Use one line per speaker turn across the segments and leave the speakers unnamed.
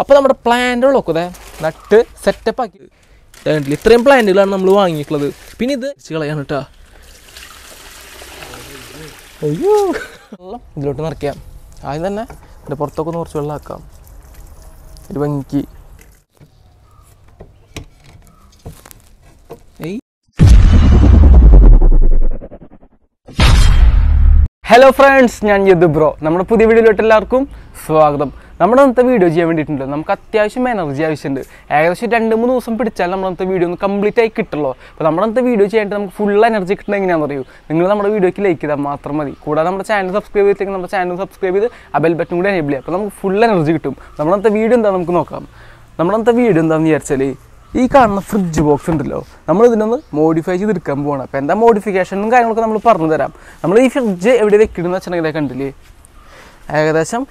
അപ്പൊ നമ്മുടെ പ്ലാന്റുകളൊക്കെ ഇതേ നട്ട് സെറ്റപ്പ് ആക്കി കണ്ടില്ലേ ഇത്രയും പ്ലാന്റുകളാണ് നമ്മൾ വാങ്ങിയിട്ടുള്ളത് പിന്നെ ഇത് കളയാണ് കേട്ടോ അയ്യോ വെള്ളം ഇതിലോട്ട് നിറയ്ക്കാം ആദ്യം തന്നെ ഇതിൻ്റെ പുറത്തൊക്കെ ഒന്ന് കുറച്ച് വെള്ളം ആക്കാം ഒരു ഭംഗിക്ക് ഹലോ ഫ്രണ്ട്സ് ഞാൻ യദു ബ്രോ നമ്മുടെ പുതിയ വീഡിയോയിലോട്ട് എല്ലാവർക്കും സ്വാഗതം നമ്മുടെ അന്നത്തെ വീഡിയോ ചെയ്യാൻ വേണ്ടിയിട്ടുണ്ട് നമുക്ക് അത്യാവശ്യം എനർജി ആവശ്യമുണ്ട് ഏകദേശം രണ്ട് മൂന്ന് ദിവസം പിടിച്ചാൽ നമ്മുടെ അന്നത്തെ വീഡിയോ ഒന്ന് കംപ്ലീറ്റ് ആയി കിട്ടുള്ളൂ അപ്പോൾ നമ്മുടെ അന്നത്തെ വീഡിയോ ചെയ്യാനായിട്ട് നമുക്ക് ഫുൾ എനർജി കിട്ടണം എങ്ങനെയാണെന്ന് അറിയൂ നിങ്ങൾ നമ്മുടെ വീഡിയോയ്ക്ക് ലൈക്ക് ചെയ്താൽ മാത്രം മതി കൂടാതെ നമ്മുടെ ചാനൽ സബ്സ്ക്രൈബ് ചെയ്തിട്ടെങ്കിൽ നമ്മുടെ ചാനൽ സബ്സ്ക്രൈബ് ചെയ്ത് ആ ബെൽ ബട്ടൺ കൂടി എനേബിൾ ചെയ്യുക അപ്പോൾ നമുക്ക് ഫുൾ എനർജി കിട്ടും നമ്മുടെ അന്നത്തെ വീഡിയോ എന്താ നമുക്ക് നോക്കാം നമ്മുടെ അന്നത്തെ വീഡിയോ എന്താണെന്ന് വിചാരിച്ചാൽ ഈ കാണുന്ന ഫ്രിഡ്ജ് ബോക്സ് ഉണ്ടല്ലോ നമ്മൾ ഇതിനൊന്ന് മോഡിഫൈ ചെയ്തെടുക്കാൻ പോകണം അപ്പോൾ എന്താ മോഡിഫിക്കേഷനും കാര്യങ്ങളൊക്കെ നമ്മൾ പറഞ്ഞു തരാം നമ്മൾ ഈ ഫ്രിഡ്ജ് എവിടെ വെക്കണമെന്ന് വെച്ചിട്ടുണ്ടെങ്കിൽ കണ്ടില്ലേ ഏകദേശം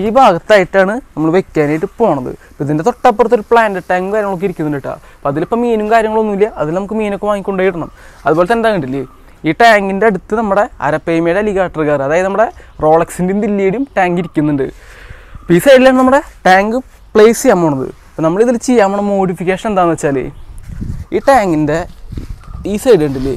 ഈ ഭാഗത്തായിട്ടാണ് നമ്മൾ വെക്കാനായിട്ട് പോണത് ഇപ്പം ഇതിൻ്റെ തൊട്ടപ്പുറത്ത് ഒരു പ്ലാന്റ് ടാങ്കും കാര്യങ്ങളൊക്കെ ഇരിക്കുന്നുണ്ട് കേട്ടോ അപ്പോൾ അതിലിപ്പോൾ മീനും കാര്യങ്ങളൊന്നുമില്ല അതിൽ നമുക്ക് മീനൊക്കെ വാങ്ങിക്കൊണ്ടേ ഇടണം അതുപോലെ തന്നെ എന്താ കണ്ടില്ലേ ഈ ടാങ്കിൻ്റെ അടുത്ത് നമ്മുടെ അരപ്പേമയുടെ അലിഗാട്ടറുകാർ അതായത് നമ്മുടെ റോളക്സിൻ്റെയും ദില്ലിയുടെയും ടാങ്ക് ഇരിക്കുന്നുണ്ട് ഈ സൈഡിലാണ് നമ്മുടെ ടാങ്ക് പ്ലേസ് ചെയ്യാൻ പോണത് അപ്പോൾ നമ്മളിതിൽ ചെയ്യാൻ നമ്മുടെ മോഡിഫിക്കേഷൻ എന്താണെന്ന് വെച്ചാൽ ഈ ടാങ്കിൻ്റെ ഈ സൈഡ് ഉണ്ടല്ലേ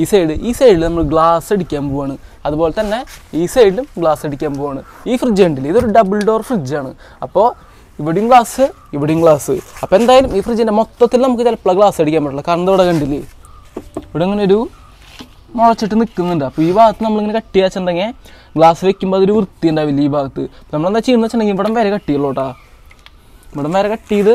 ഈ സൈഡ് ഈ സൈഡിൽ നമ്മൾ ഗ്ലാസ് അടിക്കാൻ പോവാണ് അതുപോലെ തന്നെ ഈ സൈഡിലും ഗ്ലാസ് അടിക്കാൻ പോവാണ് ഈ ഫ്രിഡ്ജ് ഉണ്ടല്ലേ ഇതൊരു ഡബിൾ ഡോർ ഫ്രിഡ്ജാണ് അപ്പോൾ ഇവിടെയും ഗ്ലാസ് ഇവിടെയും ഗ്ലാസ് അപ്പോൾ എന്തായാലും ഈ ഫ്രിഡ്ജിൻ്റെ മൊത്തത്തിൽ നമുക്ക് ചിലപ്പോൾ ഗ്ലാസ് അടിക്കാൻ പറ്റില്ല കാരണം ഇവിടെ കണ്ടില്ലേ ഇവിടെ അങ്ങനെ ഒരു മുളച്ചിട്ട് നിൽക്കുന്നുണ്ട് അപ്പോൾ ഈ ഭാഗത്ത് നമ്മളിങ്ങനെ കട്ടി ചെയ്യാച്ചിട്ടുണ്ടെങ്കിൽ ഗ്ലാസ് വെക്കുമ്പോൾ അതൊരു വൃത്തി ഉണ്ടാവില്ല ഈ ഭാഗത്ത് നമ്മളെന്താ ചെയ്യുന്നത് വെച്ചിട്ടുണ്ടെങ്കിൽ ഇവിടെ വരെ ചെയ്യുള്ളൂ കേട്ടോ ഇവിടെ നിന്ന് വരെ കട്ട് ചെയ്ത്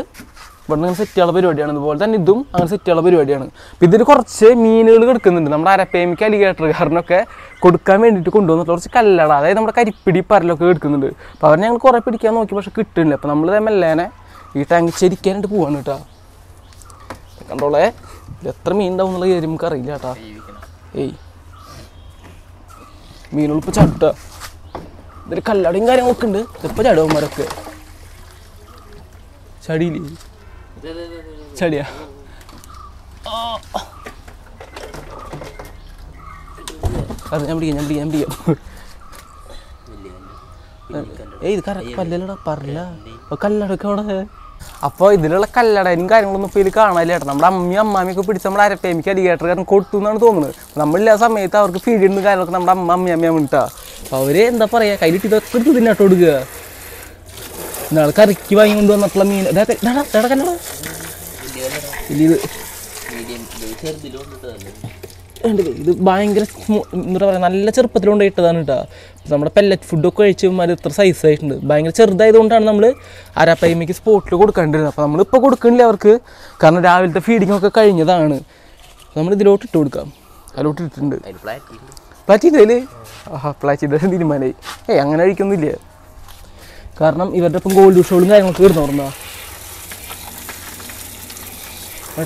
ഇവിടെ നിന്ന് സെറ്റുള്ള പരിപാടിയാണ് ഇതുപോലെ തന്നെ ഇതും അങ്ങനെ സെറ്റുള്ള പരിപാടിയാണ് അപ്പം ഇതിൽ കുറച്ച് മീനുകൾ കിടക്കുന്നുണ്ട് നമ്മുടെ അരപ്പേമിക്ക് അലിഗേറ്ററുകാരനൊക്കെ കൊടുക്കാൻ വേണ്ടിയിട്ട് കൊണ്ടുവന്നിട്ട് കുറച്ച് കല്ലട അതായത് നമ്മുടെ കരിപ്പിടി പരലൊക്കെ കിടക്കുന്നുണ്ട് അപ്പോൾ അവർ ഞങ്ങൾ കുറേ പിടിക്കാൻ നോക്കി പക്ഷെ കിട്ടുന്നില്ല അപ്പോൾ നമ്മൾ മെല്ലേനെ ഈ ടാങ്ക് ചരിക്കാനായിട്ട് പോവാണ് കേട്ടോ കണ്ടോളെ എത്ര മീൻ ഉണ്ടാവും എന്നുള്ള കാര്യം നമുക്ക് അറിയില്ല കേട്ടാ ഏയ് മീനുകൾ ഇപ്പോൾ ചട്ട ഇതൊരു കല്ലടയും കാര്യങ്ങളൊക്കെ ഉണ്ട് ഇപ്പോൾ ചടവന്മാരൊക്കെ ചടിയില്ലേ ചടിയാ അത് ഞാൻ പിടിക്കാം ഞാൻ പിടിക്കാം ഞാൻ പിടിക്കാം ഏയ് ഇത് കറ കല്ലട പറല കല്ലടൊക്കെ അവിടെ അപ്പോൾ ഇതിലുള്ള കല്ലടനും കാര്യങ്ങളൊന്നും ഇപ്പോൾ ഇതിൽ കാണാനില്ല ചേട്ടാ നമ്മുടെ അമ്മയും അമ്മാമിയൊക്കെ പിടിച്ച് നമ്മുടെ അരപ്പേമിക്ക് അടികേറ്റർ കാരണം കൊടുത്തു എന്നാണ് തോന്നുന്നത് നമ്മളില്ലാ സമയത്ത് അവർക്ക് ഫീഡ് ഇടുന്ന കാര്യങ്ങളൊക്കെ നമ്മുടെ അമ്മ അമ്മയമ്മയാണ് കേട്ടോ അപ്പോൾ അവർ എന്താ പറയുക കയ്യിലിട്ട് ഇതൊക്കെ എടുത്ത് തിന്നാട്ടോ കൊടുക്കുക ഇന്നാൾ കറിക്ക് വാങ്ങി കൊണ്ടുവന്നിട്ടുള്ള മീൻ ഉണ്ട് ഇത് ഭയങ്കര എന്താ പറയുക നല്ല ചെറുപ്പത്തിലുകൊണ്ട് ഇട്ടതാണ് കേട്ടോ നമ്മുടെ പെല്ലറ്റ് ഫുഡൊക്കെ കഴിച്ച് അത് ഇത്ര സൈസ് ആയിട്ടുണ്ട് ഭയങ്കര ചെറുതായതുകൊണ്ടാണ് നമ്മൾ അരാപ്പയ്മയ്ക്ക് സ്പോട്ടിൽ കൊടുക്കേണ്ടിരുന്നത് അപ്പോൾ നമ്മളിപ്പോൾ കൊടുക്കണില്ല അവർക്ക് കാരണം രാവിലത്തെ ഫീഡിംഗ് ഒക്കെ കഴിഞ്ഞതാണ് നമ്മൾ ഇതിലോട്ട് ഇട്ട് കൊടുക്കാം അതിലോട്ട് ഇട്ടിട്ടുണ്ട് പ്ലാറ്റിൻ്റെ അതിൽ ആഹാ പ്ലാറ്റിൻ്റെ തീരുമാനമായി ഏയ് അങ്ങനെ കഴിക്കുന്നില്ല കാരണം ഇവരുടെ ഇപ്പം ഗോൾഡ് ഷോളും കാര്യങ്ങളൊക്കെ ഓർമ്മ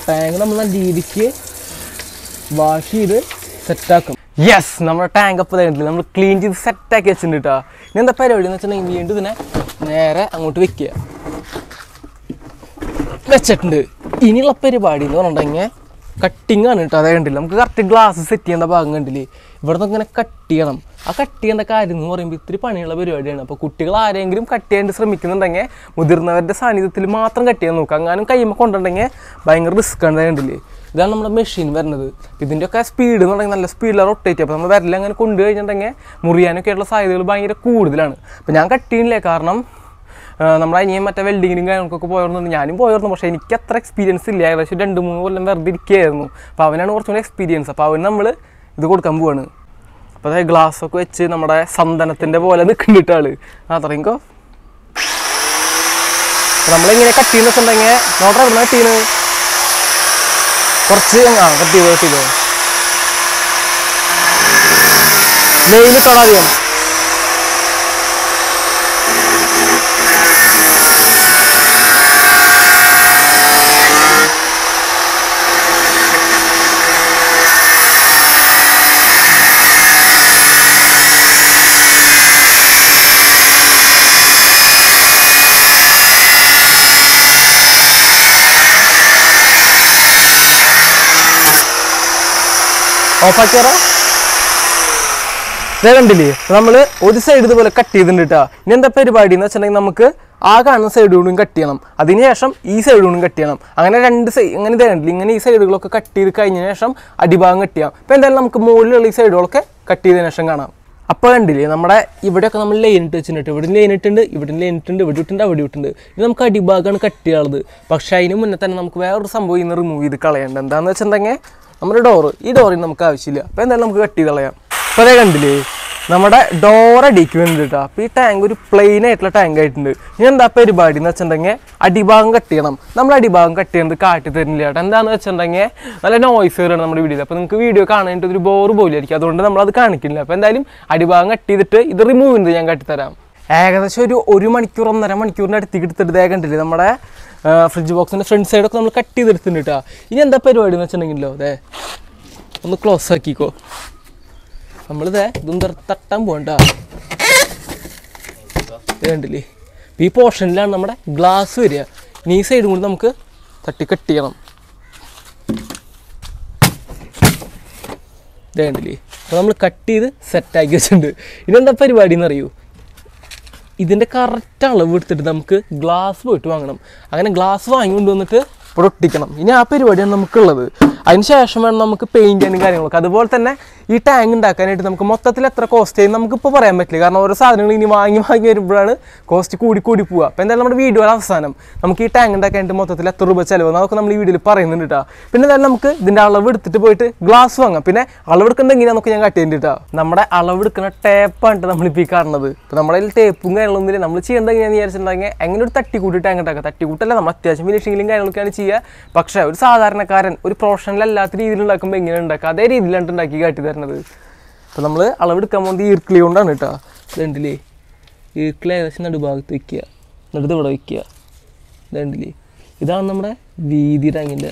ടാങ്ക് നമ്മൾ നല്ല രീതിക്ക് വാഷ് ചെയ്ത് സെറ്റാക്കും യെസ് നമ്മുടെ ടാങ്ക് അപ്പോൾ തന്നെ നമ്മൾ ക്ലീൻ ചെയ്ത് സെറ്റാക്കി വെച്ചിട്ടുണ്ട് കേട്ടോ ഇനി എന്താ പരിപാടി എന്ന് വെച്ചിട്ടുണ്ടെങ്കിൽ വീണ്ടും ഇതിനെ നേരെ അങ്ങോട്ട് വെക്കുക വെച്ചിട്ടുണ്ട് ഇനിയുള്ള പരിപാടി എന്ന് പറഞ്ഞിട്ടുണ്ടെങ്കിൽ കട്ടിങ് ആണ് കേട്ടോ അതേ കണ്ടില്ല നമുക്ക് കറക്റ്റ് ഗ്ലാസ് സെറ്റ് ചെയ്യേണ്ട ഭാഗം കണ്ടില്ലേ ഇവിടെ നിന്ന് ഇങ്ങനെ കട്ട് ചെയ്യണം ആ കട്ട് ചെയ്യേണ്ട കാര്യം എന്ന് പറയുമ്പോൾ ഇത്തിരി പണിയുള്ള പരിപാടിയാണ് അപ്പോൾ കുട്ടികൾ ആരെങ്കിലും കട്ട് ചെയ്യാൻ ശ്രമിക്കുന്നുണ്ടെങ്കിൽ മുതിർന്നവരുടെ സാന്നിധ്യത്തിൽ മാത്രം കട്ട് ചെയ്യാൻ നോക്കുക അങ്ങനെ കയ്യുമ്പോൾ കൊണ്ടുണ്ടെങ്കിൽ ഭയങ്കര റിസ്ക് ഉണ്ടായിട്ടുണ്ടല്ലേ ഇതാണ് നമ്മുടെ മെഷീൻ വരുന്നത് ഇതിൻ്റെയൊക്കെ സ്പീഡ് എന്ന് പറഞ്ഞാൽ നല്ല സ്പീഡിലാണ് റൊട്ടേറ്റ് അപ്പോൾ നമ്മൾ വിരൽ അങ്ങനെ കൊണ്ടു മുറിയാനൊക്കെ ഉള്ള സാധ്യതകൾ ഭയങ്കര കൂടുതലാണ് അപ്പോൾ ഞാൻ കട്ട് ചെയ്യുന്നില്ലേ കാരണം നമ്മുടെ അനിയൻ മറ്റേ വെൽഡിങ്ങിനും കാര്യങ്ങൾക്കൊക്കെ പോയിരുന്നു ഞാനും പോയിരുന്നു പക്ഷേ എനിക്ക് അത്ര എക്സ്പീരിയൻസ് ഇല്ല ഏകദേശം രണ്ട് മൂന്ന് കൊല്ലം വെറുതെ ഇരിക്കുകയായിരുന്നു അപ്പോൾ അവനാണ് കുറച്ചുകൂടി എക്സ്പീരിയൻസ് അപ്പോൾ അവന് നമ്മൾ ഇത് കൊടുക്കാൻ പോവാണ് അപ്പോൾ അതായത് ഗ്ലാസ്സൊക്കെ വെച്ച് നമ്മുടെ സന്തനത്തിൻ്റെ പോലെ നിൽക്കുന്നുണ്ട് ആള് അത്രയ്ക്കോ നമ്മളിങ്ങനെ കട്ടി ചെയ്യുന്ന വെച്ചിട്ടുണ്ടെങ്കിൽ നോട്ടർ എവിടെ കട്ട് ചെയ്യുന്നത് കുറച്ച് ആ കട്ടി ചെയ്ത് കട്ട് ചെയ്തോ വെയിൽ തൊടാതെയാണ് ഓഫാക്കിയറ ഇതേ കണ്ടില്ലേ നമ്മൾ ഒരു സൈഡ് ഇതുപോലെ കട്ട് ചെയ്തിട്ടുണ്ട് കേട്ടോ ഇനി എന്താ പരിപാടി എന്ന് വെച്ചിട്ടുണ്ടെങ്കിൽ നമുക്ക് ആ കാണുന്ന സൈഡ് കൂടും കട്ട് ചെയ്യണം അതിനുശേഷം ഈ സൈഡ് കൂടും കട്ട് ചെയ്യണം അങ്ങനെ രണ്ട് സൈ അങ്ങനെ തരണ്ടില്ല ഇങ്ങനെ ഈ സൈഡുകളൊക്കെ കട്ട് ചെയ്ത് കഴിഞ്ഞതിന് ശേഷം അടിഭാഗം കട്ട് ചെയ്യാം അപ്പോൾ എന്തായാലും നമുക്ക് മുകളിലുള്ള ഈ സൈഡുകളൊക്കെ കട്ട് ചെയ്തതിന് ശേഷം കാണാം അപ്പോൾ കണ്ടില്ലേ നമ്മുടെ ഇവിടെയൊക്കെ നമ്മൾ ഇട്ട് വെച്ചിട്ടുണ്ട് ഇവിടെ ലൈൻ ഇട്ടുണ്ട് ഇവിടെ ലൈൻ ഇട്ടുണ്ട് ഇവിടെ ഇട്ടുണ്ട് അവിടെ ഇട്ടുണ്ട് ഇത് നമുക്ക് അടിഭാഗമാണ് കട്ട് ചെയ്യാനുള്ളത് പക്ഷേ അതിന് മുന്നേ തന്നെ നമുക്ക് വേറൊരു സംഭവം ഇന്ന് റിമൂവ് ചെയ്ത് കളയേണ്ടത് എന്താണെന്ന് വെച്ചിട്ടുണ്ടെങ്കിൽ നമ്മുടെ ഡോറ് ഈ ഡോറിന് നമുക്ക് ആവശ്യമില്ല അപ്പം എന്തായാലും നമുക്ക് കട്ട് ചെയ്ത് കളയാം അപ്പോൾ അതേ കണ്ടില്ലേ നമ്മുടെ ഡോർ അടിക്ക് കേട്ടോ അപ്പോൾ ഈ ടാങ്ക് ഒരു പ്ലെയിൻ ആയിട്ടുള്ള ടാങ്ക് ആയിട്ടുണ്ട് ഇനി എന്താ പരിപാടി എന്ന് വെച്ചിട്ടുണ്ടെങ്കിൽ അടിഭാഗം കട്ട് ചെയ്യണം നമ്മൾ അടിഭാഗം കട്ട് ചെയ്യുന്നത് കാട്ടി തരുന്നില്ല കേട്ടോ എന്താണെന്ന് വെച്ചിട്ടുണ്ടെങ്കിൽ നല്ല നോയ്സ് വരണം നമ്മുടെ വീഡിയോയിൽ അപ്പോൾ നിങ്ങൾക്ക് വീഡിയോ കാണാനായിട്ട് ഒരു ബോർ ആയിരിക്കും അതുകൊണ്ട് നമ്മളത് കാണിക്കില്ല അപ്പോൾ എന്തായാലും അടിഭാഗം കട്ട് ചെയ്തിട്ട് ഇത് റിമൂവ് ചെയ്യുന്നത് ഞാൻ കട്ടിത്തരാം ഏകദേശം ഒരു ഒരു മണിക്കൂർ ഒന്നര മണിക്കൂറിൻ്റെ അടുത്ത് എടുത്തിട്ട് ഇതേ കണ്ടില്ലേ നമ്മുടെ ഫ്രിഡ്ജ് ബോക്സിൻ്റെ ഫ്രണ്ട് സൈഡൊക്കെ നമ്മൾ കട്ട് ചെയ്തെടുത്തിട്ടുണ്ട് കേട്ടോ ഇനി എന്താ പരിപാടി എന്ന് വെച്ചിട്ടുണ്ടെങ്കിലോ അതെ ഒന്ന് ക്ലോസ് ആക്കിക്കോ നമ്മളിതേ ഇതും തട്ടാൻ പോകണ്ട കണ്ടില്ലേ ഈ പോർഷനിലാണ് നമ്മുടെ ഗ്ലാസ് വരിക ഇനി ഈ സൈഡും കൂടി നമുക്ക് തട്ടി കട്ട് ചെയ്യണം ഇതേണ്ടില്ലേ അപ്പോൾ നമ്മൾ കട്ട് ചെയ്ത് സെറ്റാക്കി വെച്ചിട്ടുണ്ട് ഇനി എന്താ പരിപാടി എന്നറിയൂ ഇതിൻ്റെ കറക്റ്റ് അളവ് എടുത്തിട്ട് നമുക്ക് ഗ്ലാസ് പോയിട്ട് വാങ്ങണം അങ്ങനെ ഗ്ലാസ് വാങ്ങിക്കൊണ്ട് വന്നിട്ട് ഇവിടെ ഒട്ടിക്കണം ഇനി ആ പരിപാടിയാണ് നമുക്കുള്ളത് അതിനുശേഷം വേണം നമുക്ക് പെയിൻറ്റിനും കാര്യങ്ങളൊക്കെ അതുപോലെ തന്നെ ഈ ടാങ്ക് ഉണ്ടാക്കാനായിട്ട് നമുക്ക് മൊത്തത്തിൽ എത്ര കോസ്റ്റ് നമുക്ക് നമുക്കിപ്പോൾ പറയാൻ പറ്റില്ല കാരണം ഓരോ സാധനങ്ങൾ ഇനി വാങ്ങി വാങ്ങി വരുമ്പോഴാണ് കോസ്റ്റ് കൂടി കൂടി പോവുക അപ്പോൾ എന്തായാലും നമ്മുടെ വീഡിയോയുടെ അവസാനം നമുക്ക് ഈ ടാങ്ക് ഉണ്ടാക്കാനായിട്ട് മൊത്തത്തിൽ എത്ര രൂപ ചിലവ് അതൊക്കെ നമ്മൾ ഈ വീഡിയോയിൽ പറയുന്നുണ്ട് കേട്ടോ പിന്നെ എന്തായാലും നമുക്ക് ഇതിൻ്റെ അളവ് എടുത്തിട്ട് പോയിട്ട് ഗ്ലാസ് വാങ്ങാം പിന്നെ അളവെടുക്കേണ്ട എങ്ങനെയാണെന്നൊക്കെ ഞാൻ കട്ട് ചെയ്യുന്നുണ്ട് കേട്ടോ നമ്മുടെ അളവെടുക്കുന്ന ടേപ്പാണ് നമ്മളിപ്പോൾ ഈ കാണുന്നത് ഇപ്പോൾ നമ്മുടെ അതിൽ ടേപ്പും ഇല്ല നമ്മൾ ചെയ്യേണ്ടത് എങ്ങനെയാണെന്ന് വിചാരിച്ചിട്ടുണ്ടെങ്കിൽ എങ്ങനെ ഒരു തട്ടിക്കൂട്ടിട്ട് തട്ടി തട്ടിക്കൂട്ടല്ല നമ്മൾ അത്യാവശ്യം ഫിനിഷിങ്ങിലും കാര്യങ്ങളൊക്കെയാണ് ചെയ്യുക പക്ഷേ ഒരു സാധാരണക്കാരൻ ഒരു പ്രൊഫഷണൽ പ്രൊപ്പോർഷനിലല്ലാത്ത രീതിയിൽ ഉണ്ടാക്കുമ്പോൾ എങ്ങനെ ഉണ്ടാക്കുക അതേ രീതിയിലാണ് ഉണ്ടാക്കി കാട്ടി തരുന്നത് അപ്പോൾ നമ്മൾ അളവെടുക്കാൻ പോകുന്നത് ഈർക്കിളി കൊണ്ടാണ് കേട്ടോ ദണ്ടിലേ ഈർക്കിളി ഏകദേശം നടുഭാഗത്ത് വയ്ക്കുക നടുത്ത് ഇവിടെ വയ്ക്കുക ദണ്ടിലേ ഇതാണ് നമ്മുടെ വീതി ടാങ്കിൻ്റെ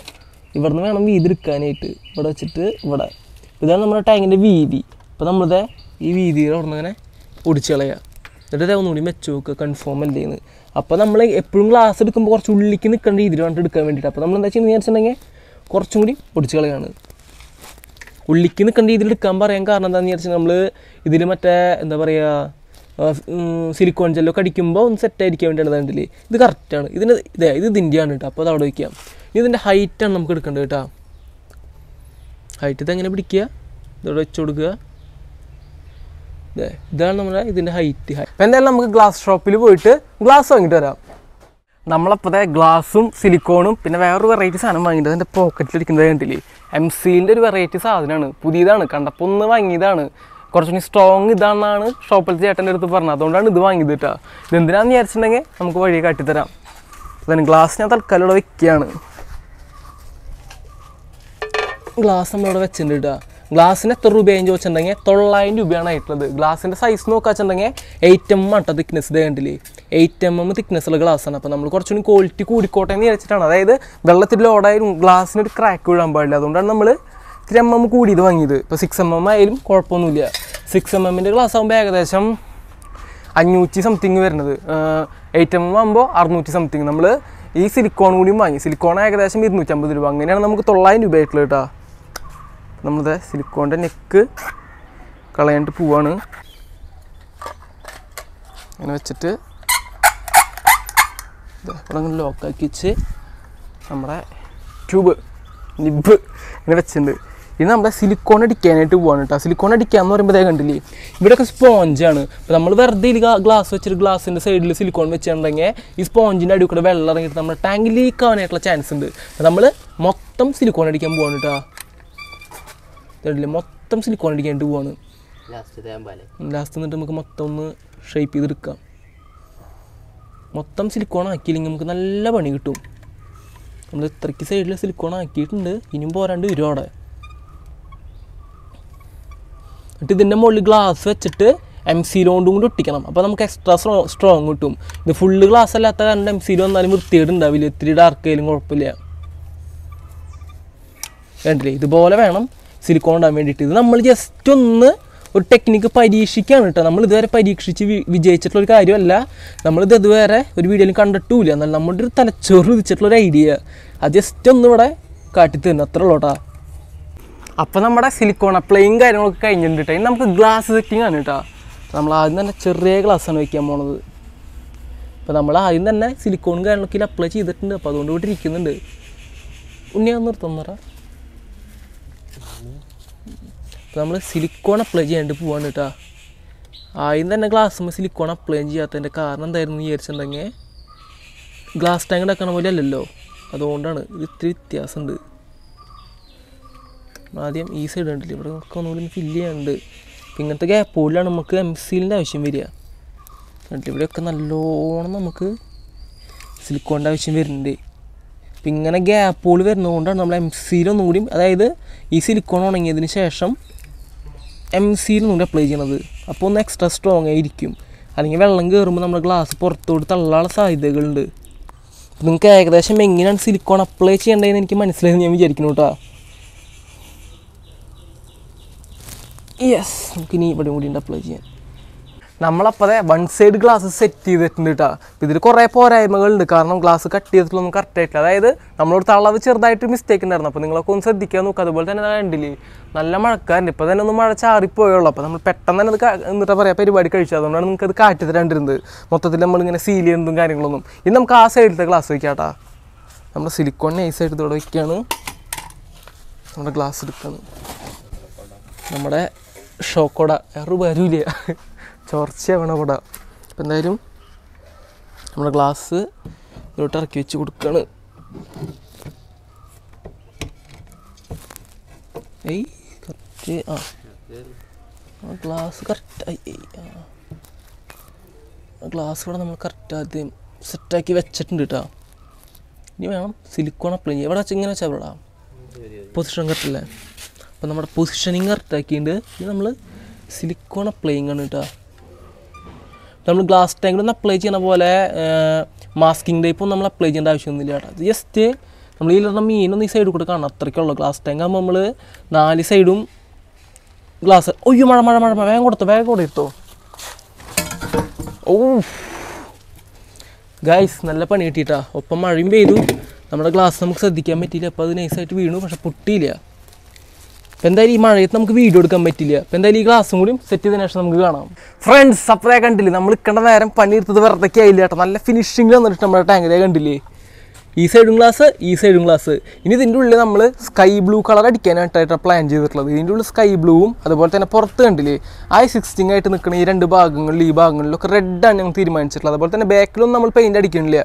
ഇവിടെ നിന്ന് വേണം വീതി എടുക്കാനായിട്ട് ഇവിടെ വെച്ചിട്ട് ഇവിടെ ഇതാണ് നമ്മുടെ ടാങ്കിൻ്റെ വീതി അപ്പോൾ നമ്മളിത് ഈ വീതിയിൽ ഉടനെ നിന്ന് ഒടിച്ച് കളയുക എന്നിട്ട് ഒന്നുകൂടി മെച്ച് നോക്കുക കൺഫേം അല്ലേന്ന് അപ്പോൾ നമ്മൾ എപ്പോഴും ഗ്ലാസ് എടുക്കുമ്പോൾ കുറച്ച് ഉള്ളിലേക്ക് നിൽക്കേണ്ട രീതിയിൽ വേണ്ടിട്ട് എടുക്കാൻ വേണ്ടിയിട്ട് അപ്പോൾ നമ്മൾ എന്താ ചെയ്യുന്നത് വിചാരിച്ചിട്ടുണ്ടെങ്കിൽ കുറച്ചും കൂടി പൊടിച്ച് കളയാണ് ഉള്ളിക്ക് നിൽക്കേണ്ട രീതിയിൽ എടുക്കാൻ പറയാൻ കാരണം എന്താണെന്ന് വിചാരിച്ചാൽ നമ്മൾ ഇതിൽ മറ്റേ എന്താ പറയുക സിലിക്കോൺ ജെല്ലൊക്കെ അടിക്കുമ്പോൾ ഒന്ന് സെറ്റായിരിക്കാൻ വേണ്ടിയാണ് അതിൻ്റെ ഇത് കറക്റ്റാണ് ഇതിന് ഇതേ ഇത് ഇതിൻ്റെയാണ് കേട്ടോ അപ്പോൾ അത് അവിടെ വയ്ക്കാം ഇനി ഇതിൻ്റെ ഹൈറ്റാണ് നമുക്ക് എടുക്കേണ്ടത് കേട്ടോ ഹൈറ്റ് ഇതെങ്ങനെ പിടിക്കുക ഇതോടെ വെച്ച് കൊടുക്കുക ഇതാണ് നമ്മുടെ ഇതിൻ്റെ ഹൈറ്റ് അപ്പം എന്തായാലും നമുക്ക് ഗ്ലാസ് ഷോപ്പിൽ പോയിട്ട് ഗ്ലാസ് വാങ്ങിയിട്ട് വരാം നമ്മളപ്പോൾ ഗ്ലാസും സിലിക്കോണും പിന്നെ വേറൊരു വെറൈറ്റി സാധനം വാങ്ങിയിട്ട് അതിൻ്റെ ഇരിക്കുന്നത് കണ്ടില്ലേ എം സീലിൻ്റെ ഒരു വെറൈറ്റി സാധനമാണ് പുതിയതാണ് കണ്ടപ്പോൾ ഒന്ന് വാങ്ങിയതാണ് കുറച്ചുകൂടി സ്ട്രോങ് ഇതാണെന്നാണ് ഷോപ്പിലെ ചേട്ടൻ്റെ അടുത്ത് പറഞ്ഞത് അതുകൊണ്ടാണ് ഇത് വാങ്ങിയത് കേട്ടോ ഇതെന്തിനാണെന്ന് വിചാരിച്ചിട്ടുണ്ടെങ്കിൽ നമുക്ക് വഴി കാട്ടിത്തരാം അതിന് ഗ്ലാസ് ഞാൻ തൽക്കാലം ഇവിടെ വെക്കുകയാണ് ഗ്ലാസ് നമ്മളിവിടെ വെച്ചിട്ടുണ്ട് കേട്ടോ ഗ്ലാസ്സിന് എത്ര രൂപയെന്ന് ചോദിച്ചിട്ടുണ്ടെങ്കിൽ തൊള്ളായിരം രൂപയാണ് ആയിട്ടുള്ളത് ഗ്ലാസിൻ്റെ സൈസ് നോക്കാച്ചിട്ടുണ്ടെങ്കിൽ എയ്റ്റ് എം ആട്ടോ തിക്നെസ് ഇത് കണ്ടില്ലേ എയ്റ്റ് എം എം തിക്നെസ്സുള്ള ഗ്ലാസ്സാണ് അപ്പോൾ നമ്മൾ കുറച്ചുകൂടി ക്വാളിറ്റി കൂടിക്കോട്ടെ എന്ന് വിചാരിച്ചിട്ടാണ് അതായത് വെള്ളത്തിൽ ലോഡായാലും ഗ്ലാസ്സിന് ഒരു ക്രാക്ക് വീഴാൻ പാടില്ല അതുകൊണ്ടാണ് നമ്മൾ ഇത്തിരി എം എം കൂടിയത് വാങ്ങിയത് ഇപ്പോൾ സിക്സ് എം എം ആയാലും കുഴപ്പമൊന്നുമില്ല സിക്സ് എം എമ്മിൻ്റെ ഗ്ലാസ് ആകുമ്പോൾ ഏകദേശം അഞ്ഞൂറ്റി സംതിങ് വരുന്നത് എയ്റ്റ് എം എം ആകുമ്പോൾ അറുന്നൂറ്റി സംതിങ് നമ്മൾ ഈ സിലിക്കോൺ കൂടിയും വാങ്ങി സിലിക്കോൺ ഏകദേശം ഇരുന്നൂറ്റമ്പത് രൂപ അങ്ങനെയാണ് നമുക്ക് തൊള്ളായിരം രൂപ ആയിട്ടുള്ളത് കേട്ടോ നമ്മുടെ സിലിക്കോണിൻ്റെ നെക്ക് കളയാണ്ട് പോവാണ് അങ്ങനെ വെച്ചിട്ട് ഇവിടെ ലോക്കാക്കി വെച്ച് നമ്മുടെ ട്യൂബ് നിബ് ഇങ്ങനെ വെച്ചിട്ടുണ്ട് ഇനി നമ്മുടെ സിലിക്കോൺ അടിക്കാനായിട്ട് പോവാണ് കേട്ടോ സിലിക്കോൺ അടിക്കുക എന്ന് പറയുമ്പോൾ ഇതേ കണ്ടില്ലേ ഇവിടെയൊക്കെ സ്പോഞ്ചാണ് അപ്പോൾ നമ്മൾ വെറുതെ ഇതിൽ ഗ്ലാസ് വെച്ചിട്ട് ഗ്ലാസിൻ്റെ സൈഡിൽ സിലിക്കോൺ വെച്ചിട്ടുണ്ടെങ്കിൽ ഈ സ്പോഞ്ചിൻ്റെ അടി കൂടെ വെള്ളം ഇറങ്ങിയിട്ട് നമ്മുടെ ടാങ്ക് ലീക്ക് ആവാനായിട്ടുള്ള ചാൻസ് ഉണ്ട് നമ്മൾ മൊത്തം സിലിക്കോൺ അടിക്കാൻ പോവാണ് കേട്ടോ ഇതല്ലേ മൊത്തം സിലിക്കോൺ അടിക്കാണ്ട് പോവാണ് ലാസ്റ്റ് എന്നിട്ട് നമുക്ക് മൊത്തം ഒന്ന് ഷേപ്പ് ചെയ്തെടുക്കാം മൊത്തം സിലിക്കോൺ ആക്കിയില്ലെങ്കിൽ നമുക്ക് നല്ല പണി കിട്ടും നമ്മൾ ഇത്രയ്ക്ക് സൈഡിൽ സിലിക്കോൺ ആക്കിയിട്ടുണ്ട് ഇനിയും പോരാണ്ട് വരും അവിടെ എന്നിട്ട് ഇതിൻ്റെ മുകളിൽ ഗ്ലാസ് വെച്ചിട്ട് എം സി ലോണ്ടും കൂടി ഒട്ടിക്കണം അപ്പോൾ നമുക്ക് എക്സ്ട്രാ സ്ട്രോ സ്ട്രോങ് കിട്ടും ഇത് ഫുള്ള് ഗ്ലാസ് അല്ലാത്ത കാരണം എം സിയിൽ വന്നാലും വൃത്തികേട് ഉണ്ടാവില്ല ഇത്തിരി ഡാർക്ക് ആയാലും കുഴപ്പമില്ല വേണ്ടില്ലേ ഇതുപോലെ വേണം സിലിക്കോൺ ഇടാൻ വേണ്ടിയിട്ട് ഇത് നമ്മൾ ജസ്റ്റ് ഒന്ന് ഒരു ടെക്നിക്ക് പരീക്ഷിക്കുകയാണ് കേട്ടോ നമ്മൾ ഇതുവരെ പരീക്ഷിച്ച് വിജയിച്ചിട്ടുള്ള ഒരു കാര്യമല്ല നമ്മളിത് ഇതുവരെ ഒരു വീഡിയോയിലും കണ്ടിട്ടില്ല എന്നാൽ നമ്മുടെ ഒരു തലച്ചോറ് വിധിച്ചിട്ടുള്ള ഒരു ഐഡിയ അത് ജസ്റ്റ് ഒന്ന് ഇവിടെ കാട്ടി തരുന്നു അത്ര ഉള്ളൂട്ടാ അപ്പോൾ നമ്മുടെ സിലിക്കോൺ അപ്ലൈയും കാര്യങ്ങളൊക്കെ കഴിഞ്ഞിട്ടുണ്ട് കേട്ടോ നമുക്ക് ഗ്ലാസ് സെറ്റിംഗ് ആണ് കേട്ടോ നമ്മൾ ആദ്യം തന്നെ ചെറിയ ഗ്ലാസ്സാണ് വയ്ക്കാൻ പോണത് അപ്പോൾ നമ്മൾ ആദ്യം തന്നെ സിലിക്കോൺ കാര്യങ്ങളൊക്കെ അപ്ലൈ ചെയ്തിട്ടുണ്ട് അപ്പോൾ അതുകൊണ്ട് ഇവിടെ ഇരിക്കുന്നുണ്ട് ഉണ്ണിയാന്ന് നിർത്തുന്നറ അപ്പോൾ നമ്മൾ സിലിക്കോൺ അപ്ലൈ ചെയ്യാണ്ട് പോവാണ് കേട്ടോ ആദ്യം തന്നെ ഗ്ലാസ്സുമ്പോൾ സിലിക്കോൺ അപ്ലൈ ചെയ്യാത്തതിൻ്റെ കാരണം എന്തായിരുന്നു വിചാരിച്ചിട്ടുണ്ടെങ്കിൽ ഗ്ലാസ് ടാങ്ക് ഉണ്ടാക്കണ പോലെ അല്ലല്ലോ അതുകൊണ്ടാണ് ഇത് ഇത്തിരി വ്യത്യാസമുണ്ട് ആദ്യം ഈ സൈഡ് ഉണ്ടല്ലോ ഇവിടെ നമുക്ക് ഒന്നുകൂടി ഫില്ല് ചെയ്യാനുണ്ട് ഇങ്ങനത്തെ ഗ്യാപ്പോളിലാണ് നമുക്ക് എം സീലിൻ്റെ ആവശ്യം വരിക കണ്ടില്ല ഇവിടെയൊക്കെ നല്ലോണം നമുക്ക് സിലിക്കോണിൻ്റെ ആവശ്യം വരുന്നുണ്ട് അപ്പം ഇങ്ങനെ ഗ്യാപ്പുകൾ വരുന്നതുകൊണ്ടാണ് നമ്മൾ എം സിയിലൊന്നും കൂടി അതായത് ഈ സിലിക്കോൺ ഉണങ്ങിയതിന് ശേഷം എം സിയിൽ നിന്നുകൂടെ അപ്ലൈ ചെയ്യണത് അപ്പോൾ ഒന്ന് എക്സ്ട്രാ സ്ട്രോങ് ആയിരിക്കും അല്ലെങ്കിൽ വെള്ളം കയറുമ്പോൾ നമ്മുടെ ഗ്ലാസ് പുറത്തോട്ട് തള്ളാനുള്ള സാധ്യതകളുണ്ട് നിങ്ങൾക്ക് ഏകദേശം എങ്ങനെയാണ് സിലിക്കോൺ അപ്ലൈ ചെയ്യേണ്ടതെന്ന് എനിക്ക് മനസ്സിലായി ഞാൻ വിചാരിക്കുന്നു കേട്ടോ യെസ് നമുക്കിനി ഇവിടെ കൂടി ഉണ്ട് അപ്ലൈ ചെയ്യാൻ നമ്മളപ്പോൾ വൺ സൈഡ് ഗ്ലാസ് സെറ്റ് ചെയ്തിട്ടുണ്ട് കേട്ടോ അപ്പോൾ ഇതിൽ കുറേ പോരായ്മകളുണ്ട് കാരണം ഗ്ലാസ് കട്ട് ചെയ്തിട്ടൊന്നും കറക്റ്റ് ആയിട്ടില്ല അതായത് നമ്മളോട് അളവ് ചെറുതായിട്ട് മിസ്റ്റേക്ക് ഉണ്ടായിരുന്നു അപ്പോൾ നിങ്ങളൊക്കെ ഒന്ന് ശ്രദ്ധിക്കാൻ നോക്കുക അതുപോലെ തന്നെ കണ്ടില്ലേ നല്ല മഴക്കാരുണ്ട് ഇപ്പോൾ തന്നെ ഒന്ന് മഴ ചാറിപ്പോയുള്ളൂ അപ്പോൾ നമ്മൾ പെട്ടെന്ന് തന്നെ അത് എന്നിട്ട് പറയാം പരിപാടി കഴിച്ചത് അതുകൊണ്ടാണ് നിങ്ങൾക്ക് അത് കാറ്റ് തരണ്ടിരുന്നത് മൊത്തത്തിൽ നമ്മളിങ്ങനെ സീൽ ചെയ്യുന്നതും കാര്യങ്ങളൊന്നും ഇനി നമുക്ക് ആ സൈഡിലത്തെ ഗ്ലാസ് വയ്ക്കാട്ടാ നമ്മൾ സിലിക്കോൺ നൈസ് ആയിട്ട് ഇതോടെ വയ്ക്കുകയാണ് നമ്മുടെ ഗ്ലാസ് എടുക്കുന്നത് നമ്മുടെ ഷോക്കോട വേറൊരു വരൂല്ല ചോർച്ചയാവണ പട അപ്പം എന്തായാലും നമ്മുടെ ഗ്ലാസ് ഇതിലോട്ട് ഇറക്കി വെച്ച് കൊടുക്കുകയാണ് ഏയ് കറക്റ്റ് ആ ഗ്ലാസ് കറക്റ്റായി ഗ്ലാസ് കൂടെ നമ്മൾ കറക്റ്റ് ആദ്യം സെറ്റാക്കി വെച്ചിട്ടുണ്ട് കേട്ടോ ഇനി വേണം സിലിക്കോൺ അപ്ലൈ ചെയ്യുക എവിടെ വെച്ചാൽ ഇങ്ങനെ വെച്ചാൽ അവിടെ പൊസിഷൻ കറക്റ്റല്ലേ അപ്പോൾ നമ്മുടെ പൊസിഷനിങ് കറക്റ്റാക്കിയിട്ടുണ്ട് ഇനി നമ്മൾ സിലിക്കോൺ അപ്ലൈയിങ് ആണ് കേട്ടോ നമ്മൾ ഗ്ലാസ് ഒന്ന് അപ്ലൈ ചെയ്യുന്ന പോലെ മാസ്കിങ് ടൈപ്പ് ഒന്നും നമ്മൾ അപ്ലൈ ചെയ്യേണ്ട ആവശ്യമൊന്നുമില്ല കേട്ടോ ജസ്റ്റ് നമ്മൾ ഈ ഇടുന്ന മീനൊന്നും ഈ സൈഡ് കൂടെ കാണണം അത്രയ്ക്കുള്ളൂ ഗ്ലാസ് ടാങ്ക് ആകുമ്പോൾ നമ്മൾ നാല് സൈഡും ഗ്ലാസ് ഒയ്യോ മഴ മഴ മഴ വേഗം കൊടുത്തോ വേഗം കൂടെ എത്തോ ഓ ഗൈസ് നല്ല പണി കിട്ടിയിട്ടാ ഒപ്പം മഴയും പെയ്തു നമ്മുടെ ഗ്ലാസ് നമുക്ക് ശ്രദ്ധിക്കാൻ പറ്റിയില്ല അപ്പോൾ അത് നൈസായിട്ട് വീണു പക്ഷെ പൊട്ടിയില്ല അപ്പോൾ എന്തായാലും ഈ മഴയത്ത് നമുക്ക് വീഡിയോ എടുക്കാൻ പറ്റില്ല അപ്പോൾ എന്തായാലും ഈ ഗ്ലാസ്സും കൂടി സെറ്റ് ചെയ്തതിനു ശേഷം നമുക്ക് കാണാം ഫ്രണ്ട്സ് അത്രേ കണ്ടില്ലേ നമ്മൾ ഇക്കേണ്ട നേരം പണിയെടുത്തത് വെറുതെ ആയില്ല കേട്ടോ നല്ല ഫിനിഷിംഗ് വന്നിട്ട് നമ്മുടെ ടാങ്കിലേ കണ്ടില്ലേ ഈ സൈഡും ഗ്ലാസ് ഈ സൈഡും ഗ്ലാസ് ഇനി ഇതിൻ്റെ ഉള്ളിൽ നമ്മൾ സ്കൈ ബ്ലൂ കളർ അടിക്കാനായിട്ടായിട്ട് പ്ലാൻ ചെയ്തിട്ടുള്ളത് ഇതിൻ്റെ ഉള്ളിൽ സ്കൈ ബ്ലൂവും അതുപോലെ തന്നെ പുറത്ത് കണ്ടില്ലേ ഐ സിക്സ്റ്റീൻ ആയിട്ട് നിൽക്കുന്ന ഈ രണ്ട് ഭാഗങ്ങളിൽ ഈ ഭാഗങ്ങളിലൊക്കെ റെഡാണ് ഞങ്ങൾ തീരുമാനിച്ചിട്ടുള്ളത് അതുപോലെ തന്നെ ബാക്കിലൊന്നും നമ്മൾ പെയിൻ്റ് അടിക്കണില്ല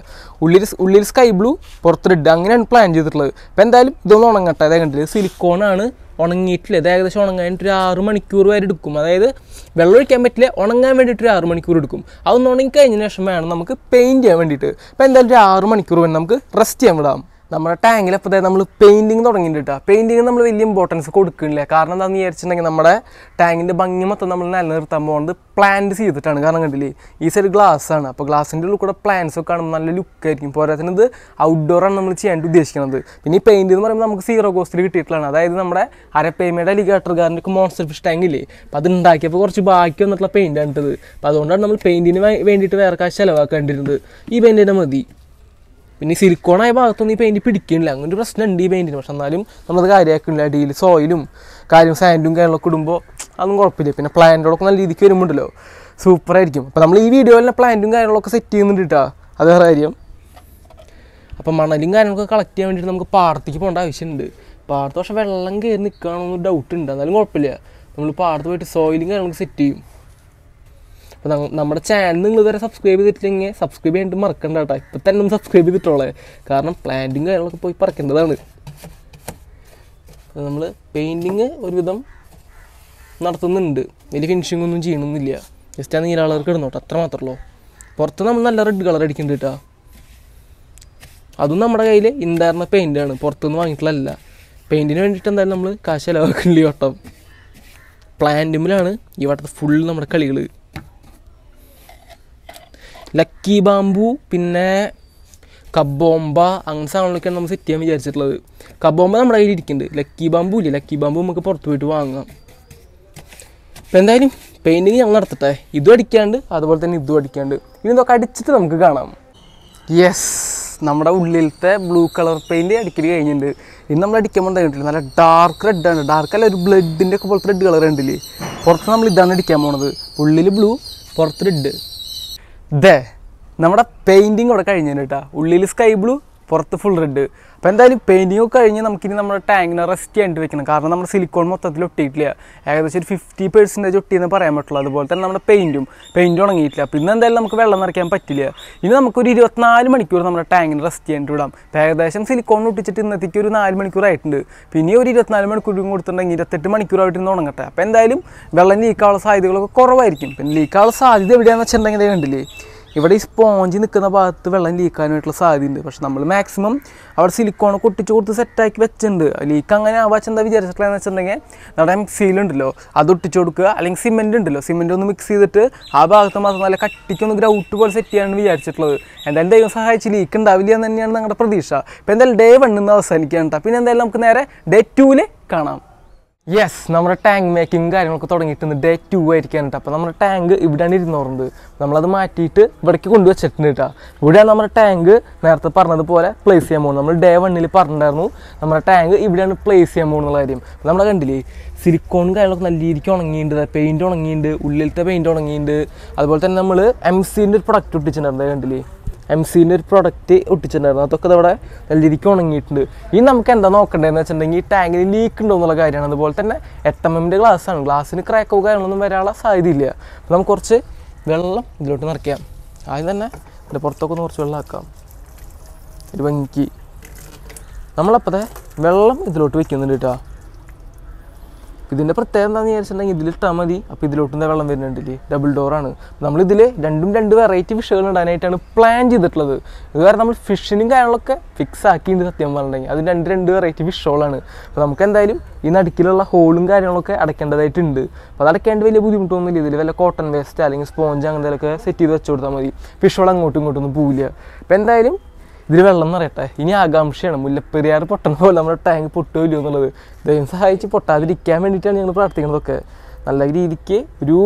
ഉള്ളിൽ ഉള്ളിൽ സ്കൈ ബ്ലൂ പുറത്ത് റെഡ് അങ്ങനെയാണ് പ്ലാൻ ചെയ്തിട്ടുള്ളത് അപ്പോൾ എന്തായാലും ഇതൊന്നും ഉണങ്ങട്ടെ അതേ കണ്ടില്ലേ സിലിക്കോണാണ് ഉണങ്ങിയിട്ടില്ല ഇത് ഏകദേശം ഉണങ്ങാനായിട്ട് ഒരു ആറ് മണിക്കൂർ വരെ എടുക്കും അതായത് വെള്ളം ഒഴിക്കാൻ പറ്റില്ല ഉണങ്ങാൻ വേണ്ടിയിട്ട് ഒരു ആറ് മണിക്കൂർ എടുക്കും അതൊന്ന് ഉണങ്ങിക്കഴിഞ്ഞതിന് ശേഷം വേണം നമുക്ക് പെയിൻറ്റ് ചെയ്യാൻ വേണ്ടിയിട്ട് ഇപ്പോൾ എന്തായാലും ഒരു ആറ് മണിക്കൂർ വേണം നമുക്ക് റെസ്റ്റ് ചെയ്യാൻ വിടാം നമ്മുടെ ടാങ്കിൽ ഇപ്പോൾ നമ്മൾ പെയിൻറ്റിങ് തുടങ്ങിയിട്ടാ പെയിൻറ്റിങ് നമ്മൾ വലിയ ഇമ്പോർട്ടൻസ് കൊടുക്കുന്നില്ല കാരണം എന്താണെന്ന് വിചാരിച്ചിട്ടുണ്ടെങ്കിൽ നമ്മുടെ ടാങ്കിൻ്റെ ഭംഗി മൊത്തം നമ്മൾ നിലനിർത്താൻ പോകുന്നത് പ്ലാന്റ് ചെയ്തിട്ടാണ് കാരണം കണ്ടില്ലേ ഈ സൈഡ് ഗ്ലാസ് ആണ് അപ്പോൾ ഗ്ലാസിൻ്റെ ഉള്ളിൽ കൂടെ പ്ലാന്റ്സ് ഒക്കെ കാണുമ്പോൾ നല്ല ലുക്ക് ആയിരിക്കും പോരാത്തിന് ഇത് ഔട്ട്ഡോറാണ് നമ്മൾ ചെയ്യാണ്ട് ഉദ്ദേശിക്കുന്നത് പിന്നെ ഈ പെയിൻറ് എന്ന് പറയുമ്പോൾ നമുക്ക് സീറോ കോസ്റ്റിൽ കിട്ടിയിട്ടുള്ളതാണ് അതായത് നമ്മുടെ അരപ്പേമയുടെ ലിഗാട്ടർ ഗാറിൻ്റെ ഒക്കെ മോൺസ്റ്റർ ഫിഷ് ടാങ്കില്ലേ അപ്പോൾ അത് ഉണ്ടാക്കിയപ്പോൾ കുറച്ച് ബാക്കി വന്നിട്ടുള്ള പെയിൻ്റ് ആണ് ഇട്ടത് അപ്പോൾ അതുകൊണ്ടാണ് നമ്മൾ പെയിൻറ്റിന് വേണ്ടിയിട്ട് വേറെ കാശ് ചിലവാക്കേണ്ടിരുന്നത് ഈ പെയിൻറ്റ് മതി പിന്നെ ഈ സിലിക്കോണായ ഭാഗത്തൊന്നും ഈ പെയിൻറ്റ് പിടിക്കണില്ല അങ്ങനെ ഒരു പ്രശ്നമുണ്ട് ഈ പെയിൻറ്റിന് പക്ഷെ എന്നാലും നമ്മളത് കാര്യമാക്കണില്ല അടിയിൽ സോയിലും കാര്യം സാൻഡും കാര്യങ്ങളൊക്കെ ഇടുമ്പോൾ അതൊന്നും കുഴപ്പമില്ല പിന്നെ പ്ലാന്റുകളൊക്കെ നല്ല രീതിക്ക് വരുമ്പോണ്ടല്ലോ ആയിരിക്കും അപ്പോൾ നമ്മൾ ഈ വീഡിയോയിൽ തന്നെ പ്ലാന്റും കാര്യങ്ങളൊക്കെ സെറ്റ് ചെയ്യുന്നുണ്ട് കേട്ടോ അത് വേറെ കാര്യം അപ്പം മണലും കാര്യങ്ങളൊക്കെ കളക്ട് ചെയ്യാൻ വേണ്ടിയിട്ട് നമുക്ക് പാടത്തേക്ക് പോകേണ്ട ആവശ്യമുണ്ട് പാടത്ത് പക്ഷേ വെള്ളം കയറി നിൽക്കുകയാണെന്ന് ഡൗട്ട് ഉണ്ട് എന്നാലും കുഴപ്പമില്ല നമ്മൾ പാടത്ത് പോയിട്ട് സോയിലും കാര്യങ്ങളൊക്കെ സെറ്റ് ചെയ്യും അപ്പോൾ നമ്മുടെ ചാനൽ നിങ്ങൾ ഇതുവരെ സബ്സ്ക്രൈബ് ചെയ്തിട്ടില്ലെങ്കിൽ സബ്സ്ക്രൈബ് ചെയ്യേണ്ടത് മറക്കണ്ട കേട്ടോ ഇപ്പം തന്നെ ഒന്ന് സബ്സ്ക്രൈബ് ചെയ്തിട്ടുള്ളത് കാരണം പ്ലാന്റിങ് കാര്യങ്ങളൊക്കെ പോയി പറക്കേണ്ടതാണ് നമ്മൾ പെയിൻറ്റിങ് ഒരുവിധം നടത്തുന്നുണ്ട് വലിയ ഫിനിഷിംഗ് ഒന്നും ചെയ്യണമെന്നില്ല ജസ്റ്റ് ആ നീല കളർക്ക് ഇടുന്നോട്ടോ അത്ര മാത്രമല്ലോ പുറത്ത് നമ്മൾ നല്ല റെഡ് കളർ അടിക്കുന്നുണ്ട് കേട്ടോ അതും നമ്മുടെ കയ്യിൽ ഇൻറ്റർണ പെയിൻ്റാണ് പുറത്തുനിന്ന് വാങ്ങിയിട്ടുള്ളതല്ല പെയിൻറ്റിന് വേണ്ടിയിട്ട് എന്തായാലും നമ്മൾ കാശ് ചിലവാക്കുന്നില്ല ഈ വട്ടം ഈ വട്ടത്തെ ഫുൾ നമ്മുടെ കളികൾ ലക്കി ബാംബു പിന്നെ കബോംബ അങ്ങനത്തെ സാധനങ്ങളൊക്കെയാണ് നമ്മൾ സെറ്റ് ചെയ്യാൻ വിചാരിച്ചിട്ടുള്ളത് കബോംബ നമ്മുടെ കയ്യിൽ ഇരിക്കുന്നുണ്ട് ലക്കി ബാംബു ഇല്ലേ ലക്കി ബാംബു നമുക്ക് പുറത്ത് പോയിട്ട് വാങ്ങാം ഇപ്പം എന്തായാലും പെയിൻറ്റിങ് ഞങ്ങൾ നടത്തട്ടെ ഇതും അടിക്കാണ്ട് അതുപോലെ തന്നെ ഇതും അടിക്കാണ്ട് ഇനി നമുക്ക് അടിച്ചിട്ട് നമുക്ക് കാണാം യെസ് നമ്മുടെ ഉള്ളിലത്തെ ബ്ലൂ കളർ പെയിൻറ് അടിക്കൽ കഴിഞ്ഞിട്ടുണ്ട് ഇനി നമ്മൾ അടിക്കുമ്പോൾ എന്താ നല്ല ഡാർക്ക് റെഡാണ് ഡാർക്ക് അല്ല ഒരു ബ്ലഡിൻ്റെ ഒക്കെ പോലത്തെ റെഡ് കളർ ഉണ്ടല്ലേ പുറത്ത് നമ്മൾ ഇതാണ് അടിക്കാൻ പോണത് ഉള്ളിൽ ബ്ലൂ പുറത്ത് റെഡ് ദേ നമ്മുടെ പെയിൻറ്റിങ് ഇവിടെ കഴിഞ്ഞു ഉള്ളിൽ സ്കൈ ബ്ലൂ പുറത്ത് ഫുൾ റെഡ് അപ്പോൾ എന്തായാലും പെയിൻറ്റിങ് ഒക്കെ കഴിഞ്ഞ് നമുക്കിനി നമ്മുടെ ടാങ്കിനെ റെസ്റ്റ് ചെയ്യേണ്ടി വെക്കണം കാരണം നമ്മുടെ സിലിക്കോൺ മൊത്തത്തിൽ ഒട്ടിയിട്ടില്ല ഏകദേശം ഒരു ഫിഫ്റ്റി പെർസെൻറ്റേജ് ഒട്ടിയെന്ന് പറയാൻ പറ്റുള്ളൂ അതുപോലെ തന്നെ നമ്മുടെ പെയിൻറ്റും പെയിൻറ്റ് ഉണങ്ങിയിട്ടില്ല പിന്നെ എന്തായാലും നമുക്ക് വെള്ളം നിറയ്ക്കാൻ പറ്റില്ല ഇനി നമുക്കൊരു ഇരുപത്തിനാല് മണിക്കൂർ നമ്മുടെ ടാങ്കിന് റെസ്റ്റ് ചെയ്യേണ്ടി വിടാം അപ്പോൾ ഏകദേശം സിലിക്കോൺ ഒട്ടിച്ചിട്ട് ഇന്നത്തേക്ക് ഒരു നാല് മണിക്കൂറായിട്ടുണ്ട് പിന്നെ ഒരു ഇരുപത്തിനാല് മണിക്കൂർ കൊടുത്തിട്ടുണ്ടെങ്കിൽ ഇരുപത്തെട്ട് മണിക്കൂറായിട്ട് ഇന്ന് ഉണങ്ങട്ടെ അപ്പോൾ എന്തായാലും വെള്ളം ലീക്കാനുള്ള സാധ്യതകളൊക്കെ കുറവായിരിക്കും പിന്നെ ലീക്കാനുള്ള സാധ്യത എവിടെയാണെന്ന് വെച്ചിട്ടുണ്ടെങ്കിൽ ഉണ്ടല്ലേ ഇവിടെ ഈ സ്പോഞ്ച് നിൽക്കുന്ന ഭാഗത്ത് വെള്ളം ലീക്കാനായിട്ടുള്ള സാധ്യതയുണ്ട് പക്ഷെ നമ്മൾ മാക്സിമം അവിടെ സിലിക്കോൺ കൊട്ടിച്ച് കൊടുത്ത് സെറ്റാക്കി വെച്ചിട്ടുണ്ട് ലീക്ക് അങ്ങനെ ആവാച്ച എന്താ എന്ന് വെച്ചിട്ടുണ്ടെങ്കിൽ നമ്മുടെ എം ഉണ്ടല്ലോ അത് ഒട്ടിച്ച് കൊടുക്കുക അല്ലെങ്കിൽ സിമെൻ്റ് ഉണ്ടല്ലോ സിമെൻ്റ് ഒന്ന് മിക്സ് ചെയ്തിട്ട് ആ ഭാഗത്ത് മാത്രം നല്ല കട്ടിക്കൊന്ന് ഗ്രൗട്ട് പോലെ സെറ്റ് ചെയ്യാനാണ് വിചാരിച്ചിട്ടുള്ളത് എന്തായാലും ദൈവം സഹായിച്ച് ലീക്ക് ഉണ്ടാവില്ല എന്ന് തന്നെയാണ് ഞങ്ങളുടെ പ്രതീക്ഷ ഇപ്പോൾ എന്തായാലും ഡേ വണ്ണിൽ നിന്ന് അവസാനിക്കുകയാണ് കേട്ടോ പിന്നെ എന്തായാലും നമുക്ക് നേരെ ഡേ ടൂവിൽ കാണാം യെസ് നമ്മുടെ ടാങ്ക് മേക്കിംഗ് കാര്യങ്ങളൊക്കെ തുടങ്ങിയിട്ടുണ്ട് ഡേ ടു ആയിരിക്കാൻ കേട്ടോ അപ്പോൾ നമ്മുടെ ടാങ്ക് ഇവിടെയാണ് ഇരുന്നോറുണ്ട് നമ്മളത് മാറ്റിയിട്ട് ഇവിടേക്ക് കൊണ്ടുവച്ചിട്ടുണ്ട് കേട്ടോ ഇവിടെയാണ് നമ്മുടെ ടാങ്ക് നേരത്തെ പറഞ്ഞതുപോലെ പ്ലേസ് ചെയ്യാൻ പോകുന്നത് നമ്മൾ ഡേ വണ്ണിൽ പറഞ്ഞിട്ടുണ്ടായിരുന്നു നമ്മുടെ ടാങ്ക് ഇവിടെയാണ് പ്ലേസ് ചെയ്യാൻ പോകുന്നുള്ള കാര്യം നമ്മളെ കണ്ടില്ലേ സിലിക്കോൺ കാര്യങ്ങളൊക്കെ നല്ല രീതിക്ക് ഉണങ്ങിയിട്ടുണ്ട് പെയിൻറ് ഉണങ്ങിയിട്ടുണ്ട് ഉള്ളിലത്തെ പെയിൻറ് ഉണങ്ങിയിട്ടുണ്ട് അതുപോലെ തന്നെ നമ്മൾ എം സിൻ്റെ ഒരു പ്രൊഡക്റ്റ് ഒട്ടിച്ചിട്ടുണ്ടായിരുന്നു കണ്ടില്ലേ എം സീൻ്റെ ഒരു പ്രൊഡക്റ്റ് ഒട്ടിച്ചിട്ടുണ്ടായിരുന്നു അതൊക്കെ ഇവിടെ നല്ല രീതിക്ക് ഉണങ്ങിയിട്ടുണ്ട് ഇനി നമുക്ക് എന്താ നോക്കേണ്ടതെന്ന് വെച്ചിട്ടുണ്ടെങ്കിൽ ടാങ്കിന് ലീക്ക് ഉണ്ടോ എന്നുള്ള കാര്യമാണ് അതുപോലെ തന്നെ എട്ട് എം എമ്മിൻ്റെ ഗ്ലാസ്സാണ് ഗ്ലാസ്സിന് ക്രാക്കോ കാര്യങ്ങളൊന്നും വരാനുള്ള സാധ്യതയില്ല അപ്പോൾ നമുക്ക് കുറച്ച് വെള്ളം ഇതിലോട്ട് നിറയ്ക്കാം ആദ്യം തന്നെ എൻ്റെ പുറത്തൊക്കെ ഒന്ന് കുറച്ച് ആക്കാം ഒരു ഭംഗിക്ക് നമ്മളപ്പോഴത്തെ വെള്ളം ഇതിലോട്ട് വയ്ക്കുന്നുണ്ട് കേട്ടോ ഇതിൻ്റെ പ്രത്യേകത എന്താണെന്ന് വിചാരിച്ചിട്ടുണ്ടെങ്കിൽ ഇതിലിട്ടാൽ മതി അപ്പോൾ ഇതിലൊട്ടുന്ന വെള്ളം വരുന്നുണ്ട് ഡബിൾ ഡോറാണ് നമ്മളിതിൽ രണ്ടും രണ്ട് വെറൈറ്റി ഫിഷുകൾ ഇടാനായിട്ടാണ് പ്ലാൻ ചെയ്തിട്ടുള്ളത് ഇത് നമ്മൾ ഫിഷിനും കാര്യങ്ങളൊക്കെ ഫിക്സ് ആക്കിയിട്ടുണ്ട് സത്യം പറഞ്ഞിട്ടുണ്ടെങ്കിൽ അത് രണ്ട് രണ്ട് വെറൈറ്റി ഫിഷുകളാണ് അപ്പോൾ നമുക്ക് എന്തായാലും ഈ നടുക്കിലുള്ള ഹോളും കാര്യങ്ങളൊക്കെ അടയ്ക്കേണ്ടതായിട്ടുണ്ട് അപ്പോൾ അത് അടയ്ക്കേണ്ട വലിയ ബുദ്ധിമുട്ടൊന്നുമില്ല ഇതിൽ വല്ല കോട്ടൺ വേസ്റ്റ് അല്ലെങ്കിൽ സ്പോഞ്ച് അങ്ങനെ സെറ്റ് ചെയ്ത് വെച്ചു കൊടുത്താൽ മതി ഫിഷുകൾ അങ്ങോട്ടും ഇങ്ങോട്ടൊന്നും പോവില്ല അപ്പോൾ എന്തായാലും ഇതിൽ വെള്ളം നിറയട്ടെ ഇനി ആകാംക്ഷയാണ് മുല്ലപ്പെരിയാർ പൊട്ടണ പോലെ നമ്മുടെ ടാങ്ക് പൊട്ടുമില്ലോ എന്നുള്ളത് ദൈവം സഹായിച്ച് പൊട്ടാതിരിക്കാൻ വേണ്ടിയിട്ടാണ് ഞങ്ങൾ പ്രാർത്ഥിക്കുന്നതൊക്കെ നല്ല രീതിക്ക് ഒരു